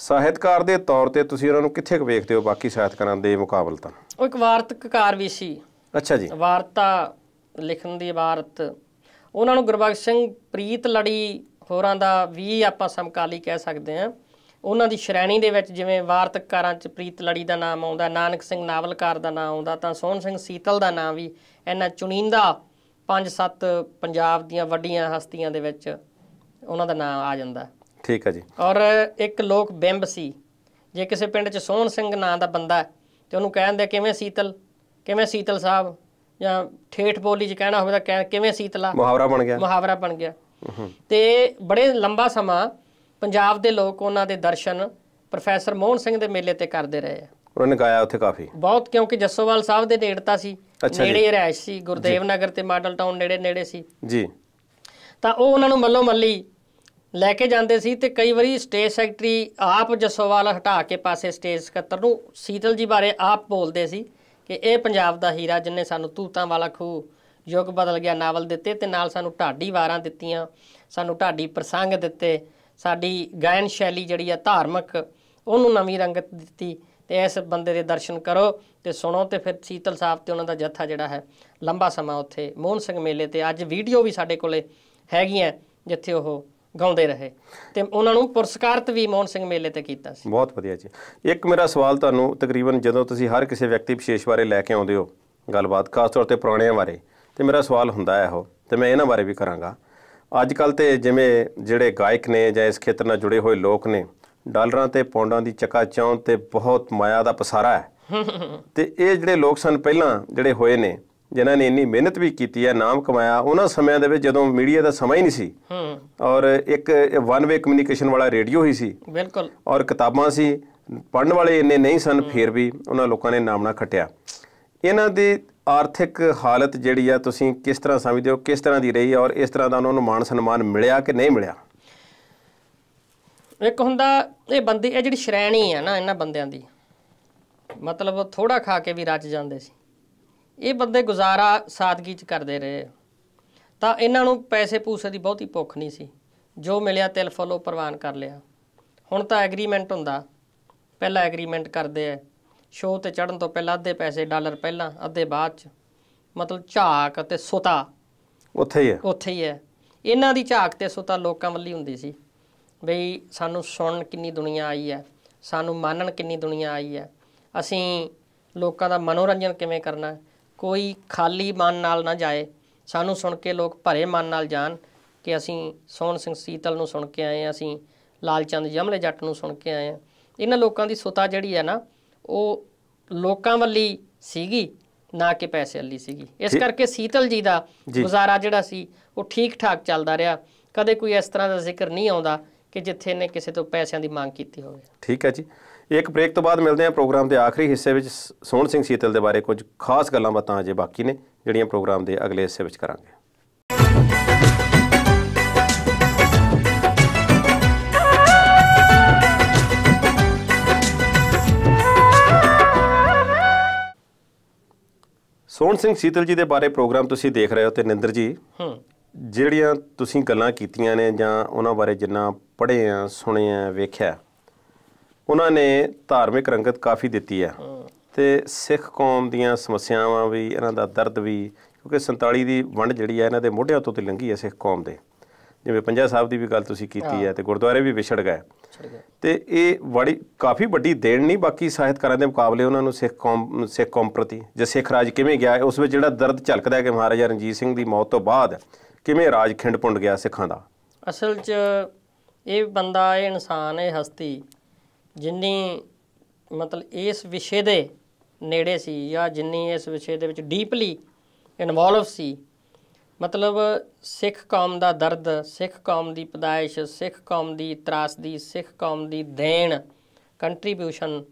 ਸਾਹਿਤਕਾਰ ਦੇ ਤੌਰ ਤੇ ਤੁਸੀਂ ਉਹਨਾਂ ਨੂੰ ਕਿੱਥੇ ਵੇਖਦੇ ਹੋ ਬਾਕੀ ਸਾਹਿਤਕਾਰਾਂ ਦੇ ਤਾਂ ਉਹ ਇੱਕ ਵਾਰਤਕਕਾਰ ਵੀ ਸੀ ਅੱਛਾ ਜੀ ਵਾਰਤਾ ਲਿਖਣ ਦੀ ਇਬਾਰਤ ਉਹਨਾਂ ਨੂੰ ਗੁਰਬਖਸ਼ ਸਿੰਘ ਪ੍ਰੀਤ ਲੜੀ ਹੋਰਾਂ ਦਾ ਵੀ ਆਪਾਂ ਸਮਕਾਲੀ ਕਹਿ ਸਕਦੇ ਹਾਂ ਉਹਨਾਂ ਦੀ ਸ਼੍ਰੇਣੀ ਦੇ ਵਿੱਚ ਜਿਵੇਂ ਵਾਰਤਕਾਰਾਂ 'ਚ ਪ੍ਰੀਤ ਲੜੀ ਦਾ ਨਾਮ ਆਉਂਦਾ ਨਾਨਕ ਸਿੰਘ ਨਾਵਲਕਾਰ ਦਾ ਨਾਮ ਆਉਂਦਾ ਤਾਂ ਸੋਹਣ ਸਿੰਘ ਸੀਤਲ ਦਾ ਨਾਮ ਵੀ ਇਹਨਾਂ ਚੁਣੀਂਦਾ ਪੰਜ ਸੱਤ ਪੰਜਾਬ ਦੀਆਂ ਵੱਡੀਆਂ ਹਸਤੀਆਂ ਦੇ ਵਿੱਚ ਉਹਨਾਂ ਦਾ ਨਾਮ ਆ ਜਾਂਦਾ ਠੀਕ ਹੈ ਜੀ ਔਰ ਇੱਕ ਲੋਕ ਬਿੰਬ ਸੀ ਜੇ ਕਿਸੇ ਪਿੰਡ 'ਚ ਸੋਹਣ ਸਿੰਘ ਨਾਂ ਦਾ ਬੰਦਾ ਤੇ ਉਹਨੂੰ ਕਹਿੰਦੇ ਕਿਵੇਂ ਸੀਤਲ ਕਿਵੇਂ ਸੀਤਲ ਸਾਹਿਬ ਜਾਂ ਠੇਠ ਬੋਲੀ 'ਚ ਕਹਿਣਾ ਹੋਵੇ ਤਾਂ ਕਿਵੇਂ ਸੀਤਲਾ ਮੁਹਾਵਰਾ ਬਣ ਗਿਆ ਮੁਹਾਵਰਾ ਬਣ ਗਿਆ ਤੇ ਬੜੇ ਲੰਬਾ ਸਮਾਂ ਪੰਜਾਬ ਦੇ ਲੋਕ ਉਹਨਾਂ ਦੇ ਦਰਸ਼ਨ ਪ੍ਰੋਫੈਸਰ ਮੋਹਨ ਸਿੰਘ ਦੇ ਮੇਲੇ ਤੇ ਕਰਦੇ ਰਹੇ ਆ ਉਹਨਾਂ ਨੇ ਗਾਇਆ ਉੱਥੇ ਕਾਫੀ ਬਹੁਤ ਕਿਉਂਕਿ ਜੱਸੋਵਾਲ ਸਾਹਿਬ ਦੇ ਨੇੜਤਾ ਸੀ ਨੇੜੇ ਰਹਿਸ਼ ਸੀ ਗੁਰਦੇਵ ਨਗਰ ਤੇ ਮਾਡਲ ਟਾਊਨ ਨੇੜੇ ਨੇੜੇ ਸੀ ਜੀ ਤਾਂ ਉਹ ਉਹਨਾਂ ਨੂੰ ਮੱਲੋ ਮੱਲੀ ਲੈ ਕੇ ਜਾਂਦੇ ਸੀ ਤੇ ਕਈ ਵਾਰੀ ਸਟੇਜ ਸੈਕਟਰੀ ਆਪ ਜੱਸੋਵਾਲ ਹਟਾ ਕੇ ਪਾਸੇ ਸਟੇਜ ਸਕੱਤਰ ਨੂੰ ਸੀਤਲ ਜੀ ਬਾਰੇ ਆਪ ਬੋਲਦੇ ਸੀ ਕਿ ਇਹ ਪੰਜਾਬ ਦਾ ਹੀਰਾ ਜਿਨੇ ਸਾਨੂੰ ਤੂਤਾਂ ਵਾਲਾ ਖੂ ਯੁੱਗ ਬਦਲ ਗਿਆ ਨਾਵਲ ਦਿੱਤੇ ਤੇ ਨਾਲ ਸਾਨੂੰ ਢਾਡੀ ਵਾਰਾਂ ਦਿੱਤੀਆਂ ਸਾਨੂੰ ਢਾਡੀ ਪ੍ਰਸੰਗ ਦਿੱਤੇ ਸਾਡੀ ਗਾਇਨ ਸ਼ੈਲੀ ਜਿਹੜੀ ਆ ਧਾਰਮਿਕ ਉਹਨੂੰ ਨਵੀਂ ਰੰਗਤ ਦਿੱਤੀ ਤੇ ਇਸ ਬੰਦੇ ਦੇ ਦਰਸ਼ਨ ਕਰੋ ਤੇ ਸੁਣੋ ਤੇ ਫਿਰ ਸੀਤਲ ਸਾਹਿਬ ਤੇ ਉਹਨਾਂ ਦਾ ਜੱਥਾ ਜਿਹੜਾ ਹੈ ਲੰਬਾ ਸਮਾਂ ਉੱਥੇ ਮੋਹਨ ਸਿੰਘ ਮੇਲੇ ਤੇ ਅੱਜ ਵੀਡੀਓ ਵੀ ਸਾਡੇ ਕੋਲੇ ਹੈਗੀਆਂ ਜਿੱਥੇ ਉਹ ਗਾਉਂਦੇ ਰਹੇ ਤੇ ਉਹਨਾਂ ਨੂੰ ਪੁਰਸਕਾਰਤ ਵੀ ਮੋਹਨ ਸਿੰਘ ਮੇਲੇ ਤੇ ਕੀਤਾ ਸੀ ਬਹੁਤ ਵਧੀਆ ਜੀ ਇੱਕ ਮੇਰਾ ਸਵਾਲ ਤੁਹਾਨੂੰ ਤਕਰੀਬਨ ਜਦੋਂ ਤੁਸੀਂ ਹਰ ਕਿਸੇ ਵਿਅਕਤੀ ਵਿਸ਼ੇਸ਼ ਬਾਰੇ ਲੈ ਕੇ ਆਉਂਦੇ ਹੋ ਗੱਲਬਾਤ ਖਾਸ ਤੌਰ ਤੇ ਪੁਰਾਣਿਆਂ ਬਾਰੇ ਤੇ ਮੇਰਾ ਸਵਾਲ ਹੁੰਦਾ ਹੈ ਉਹ ਤੇ ਮੈਂ ਇਹਨਾਂ ਬਾਰੇ ਵੀ ਕਰਾਂਗਾ ਅੱਜ ਕੱਲ ਤੇ ਜਿਵੇਂ ਜਿਹੜੇ ਗਾਇਕ ਨੇ ਜਾਂ ਇਸ ਖੇਤਰ ਨਾਲ ਜੁੜੇ ਹੋਏ ਲੋਕ ਨੇ ਡਾਲਰਾਂ ਤੇ ਪੌਂਡਾਂ ਦੀ ਚੱਕਾ ਚੌਂ ਤੇ ਬਹੁਤ ਮਾਇਆ ਦਾ ਪਸਾਰਾ ਹੈ ਤੇ ਇਹ ਜਿਹੜੇ ਲੋਕ ਸਨ ਪਹਿਲਾਂ ਜਿਹੜੇ ਹੋਏ ਨੇ ਜਿਨ੍ਹਾਂ ਨੇ ਇੰਨੀ ਮਿਹਨਤ ਵੀ ਕੀਤੀ ਹੈ ਨਾਮ ਕਮਾਇਆ ਉਹਨਾਂ ਸਮਿਆਂ ਦੇ ਵਿੱਚ ਜਦੋਂ ਮੀਡੀਆ ਦਾ ਸਮਾਂ ਹੀ ਨਹੀਂ ਸੀ ਹੂੰ ਔਰ ਇੱਕ ਵਨ ਵੇ ਕਮਿਊਨੀਕੇਸ਼ਨ ਵਾਲਾ ਰੇਡੀਓ ਹੀ ਸੀ ਬਿਲਕੁਲ ਔਰ ਕਿਤਾਬਾਂ ਸੀ ਪੜਨ ਵਾਲੇ ਇੰਨੇ ਨਹੀਂ ਸਨ ਫੇਰ ਵੀ ਉਹਨਾਂ ਲੋਕਾਂ ਨੇ ਨਾਮਣਾ ਖਟਿਆ ਇਹਨਾਂ ਦੀ ਆਰਥਿਕ ਹਾਲਤ ਜਿਹੜੀ ਆ ਤੁਸੀਂ ਕਿਸ ਤਰ੍ਹਾਂ ਸਮਝਦੇ ਹੋ ਕਿਸ ਤਰ੍ਹਾਂ ਦੀ ਰਹੀ ਔਰ ਇਸ ਤਰ੍ਹਾਂ ਦਾ ਉਹਨਾਂ ਨੂੰ ਮਾਣ ਸਨਮਾਨ ਮਿਲਿਆ ਕਿ ਨਹੀਂ ਮਿਲਿਆ ਇੱਕ ਹੁੰਦਾ ਇਹ ਬੰਦੇ ਇਹ ਜਿਹੜੀ ਸ਼੍ਰੇਣੀ ਆ ਨਾ ਇਹਨਾਂ ਬੰਦਿਆਂ ਦੀ ਮਤਲਬ ਥੋੜਾ ਖਾ ਕੇ ਵੀ ਰਚ ਜਾਂਦੇ ਸੀ ਇਹ ਬੰਦੇ ਗੁਜ਼ਾਰਾ ਸਾਦਗੀ 'ਚ ਕਰਦੇ ਰਹੇ ਤਾਂ ਇਹਨਾਂ ਨੂੰ ਪੈਸੇ ਪੂਸੇ ਦੀ ਬਹੁਤੀ ਭੁੱਖ ਨਹੀਂ ਸੀ ਜੋ ਮਿਲਿਆ ਤਿਲ ਫਲੋ ਪ੍ਰਵਾਨ ਕਰ ਲਿਆ ਹੁਣ ਤਾਂ ਐਗਰੀਮੈਂਟ ਹੁੰਦਾ ਪਹਿਲਾਂ ਐਗਰੀਮੈਂਟ ਕਰਦੇ ਐ ਸ਼ੋਅ ਤੇ ਚੜਨ ਤੋਂ ਪਹਿਲਾਂ ਅੱਧੇ ਪੈਸੇ ਡਾਲਰ ਪਹਿਲਾਂ ਅੱਧੇ ਬਾਅਦ 'ਚ ਮਤਲਬ ਝਾਕ ਤੇ ਸੁਤਾ ਉੱਥੇ ਹੀ ਹੈ ਉੱਥੇ ਹੀ ਐ ਇਹਨਾਂ ਦੀ ਝਾਕ ਤੇ ਸੁਤਾ ਲੋਕਾਂ ਵੱਲੀ ਹੁੰਦੀ ਸੀ ਬਈ ਸਾਨੂੰ ਸੁਣਨ ਕਿੰਨੀ ਦੁਨੀਆ ਆਈ ਹੈ ਸਾਨੂੰ ਮਾਨਣ ਕਿੰਨੀ ਦੁਨੀਆ ਆਈ ਹੈ ਅਸੀਂ ਲੋਕਾਂ ਦਾ ਮਨੋਰੰਜਨ ਕਿਵੇਂ ਕਰਨਾ ਕੋਈ ਖਾਲੀ ਮਨ ਨਾਲ ਨਾ ਜਾਏ ਸਾਨੂੰ ਸੁਣ ਕੇ ਲੋਕ ਭਰੇ ਮਨ ਨਾਲ ਜਾਣ ਕਿ ਅਸੀਂ ਸੋਹਣ ਸਿੰਘ ਸੀਤਲ ਨੂੰ ਸੁਣ ਕੇ ਆਏ ਆ ਅਸੀਂ ਲਾਲਚੰਦ ਜਮਲੇ ਜੱਟ ਨੂੰ ਸੁਣ ਕੇ ਆਏ ਆ ਇਹਨਾਂ ਲੋਕਾਂ ਦੀ ਸੁਤਾ ਜਿਹੜੀ ਹੈ ਨਾ ਉਹ ਲੋਕਾਂ ਵੱਲੀ ਸੀਗੀ ਨਾ ਕਿ ਪੈਸੇ ਵੱਲੀ ਸੀਗੀ ਇਸ ਕਰਕੇ ਸੀਤਲ ਜੀ ਦਾ ਗੁਜ਼ਾਰਾ ਜਿਹੜਾ ਸੀ ਉਹ ਠੀਕ ਠਾਕ ਚੱਲਦਾ ਰਿਹਾ ਕਦੇ ਕੋਈ ਇਸ ਤਰ੍ਹਾਂ ਦਾ ਜ਼ਿਕਰ ਨਹੀਂ ਆਉਂਦਾ ਕਿ ਜਿੱਥੇ ਨੇ ਕਿਸੇ ਤੋਂ ਪੈਸਿਆਂ ਦੀ ਮੰਗ ਕੀਤੀ ਹੋਵੇ ਠੀਕ ਹੈ ਜੀ ਇੱਕ ਬ੍ਰੇਕ ਤੋਂ ਬਾਅਦ ਮਿਲਦੇ ਹਾਂ ਪ੍ਰੋਗਰਾਮ ਦੇ ਆਖਰੀ ਹਿੱਸੇ ਵਿੱਚ ਸੋਹਣ ਸਿੰਘ ਸੀਤਲ ਦੇ ਬਾਰੇ ਕੁਝ ਖਾਸ ਗੱਲਾਂ ਬਾਤਾਂ ਅਜੇ ਬਾਕੀ ਨੇ ਜਿਹੜੀਆਂ ਪ੍ਰੋਗਰਾਮ ਦੇ ਅਗਲੇ ਹਿੱਸੇ ਵਿੱਚ ਕਰਾਂਗੇ ਸੋਹਣ ਸਿੰਘ ਸੀਤਲ ਜੀ ਦੇ ਬਾਰੇ ਪ੍ਰੋਗਰਾਮ ਤੁਸੀਂ ਦੇਖ ਰਹੇ ਹੋ ਤੇ ਨਿੰਦਰ ਜੀ ਹੂੰ ਜਿਹੜੀਆਂ ਤੁਸੀਂ ਗੱਲਾਂ ਕੀਤੀਆਂ ਨੇ ਜਾਂ ਉਹਨਾਂ ਬਾਰੇ ਜਿੰਨਾ ਪੜ੍ਹੇ ਆ ਸੁਣੇ ਆ ਵੇਖਿਆ ਉਹਨਾਂ ਨੇ ਧਾਰਮਿਕ ਰੰਗਤ ਕਾਫੀ ਦਿੱਤੀ ਹੈ ਤੇ ਸਿੱਖ ਕੌਮ ਦੀਆਂ ਸਮੱਸਿਆਵਾਂ ਵੀ ਇਹਨਾਂ ਦਾ ਦਰਦ ਵੀ ਕਿਉਂਕਿ 47 ਦੀ ਵੰਡ ਜਿਹੜੀ ਹੈ ਇਹਨਾਂ ਦੇ ਮੋਢਿਆਂ ਤੋਂ ਤੇ ਲੰਗੀ ਹੈ ਸਿੱਖ ਕੌਮ ਦੇ ਜਿਵੇਂ ਪੰਜਾ ਸਾਹਿਬ ਦੀ ਵੀ ਗੱਲ ਤੁਸੀਂ ਕੀਤੀ ਹੈ ਤੇ ਗੁਰਦੁਆਰੇ ਵੀ ਵਿਛੜ ਗਏ ਤੇ ਇਹ ਬੜੀ ਕਾਫੀ ਵੱਡੀ ਦੇਣ ਨਹੀਂ ਬਾਕੀ ਸਾਹਿਤਕਾਰਾਂ ਦੇ ਮੁਕਾਬਲੇ ਉਹਨਾਂ ਨੂੰ ਸਿੱਖ ਕੌਮ ਸਿੱਖ ਕੌਮ ਪ੍ਰਤੀ ਜੇ ਸਿੱਖ ਰਾਜ ਕਿਵੇਂ ਗਿਆ ਉਸ ਵਿੱਚ ਜਿਹੜਾ ਦਰਦ ਝਲਕਦਾ ਹੈ ਕਿ ਮਹਾਰਾਜਾ ਰਣਜੀਤ ਸਿੰਘ ਦੀ ਮੌਤ ਤੋਂ ਬਾਅਦ ਕਿਵੇਂ ਰਾਜ ਖਿੰਡ ਪੁੰਡ ਗਿਆ ਸਿੱਖਾਂ ਦਾ ਅਸਲ 'ਚ ਇਹ ਬੰਦਾ ਇਹ ਇਨਸਾਨ ਇਹ ਹਸਤੀ ਜਿੰਨੀ ਮਤਲਬ ਇਸ ਵਿਸ਼ੇ ਦੇ ਨੇੜੇ ਸੀ ਜਾਂ ਜਿੰਨੀ ਇਸ ਵਿਸ਼ੇ ਦੇ ਵਿੱਚ ਡੀਪਲੀ ਇਨਵੋਲਵ ਸੀ ਮਤਲਬ ਸਿੱਖ ਕੌਮ ਦਾ ਦਰਦ ਸਿੱਖ ਕੌਮ ਦੀ ਪਦਾਇਸ਼ ਸਿੱਖ ਕੌਮ ਦੀ ਤਰਾਸ ਦੀ ਸਿੱਖ ਕੌਮ ਦੀ ਦੇਣ ਕੰਟਰੀਬਿਊਸ਼ਨ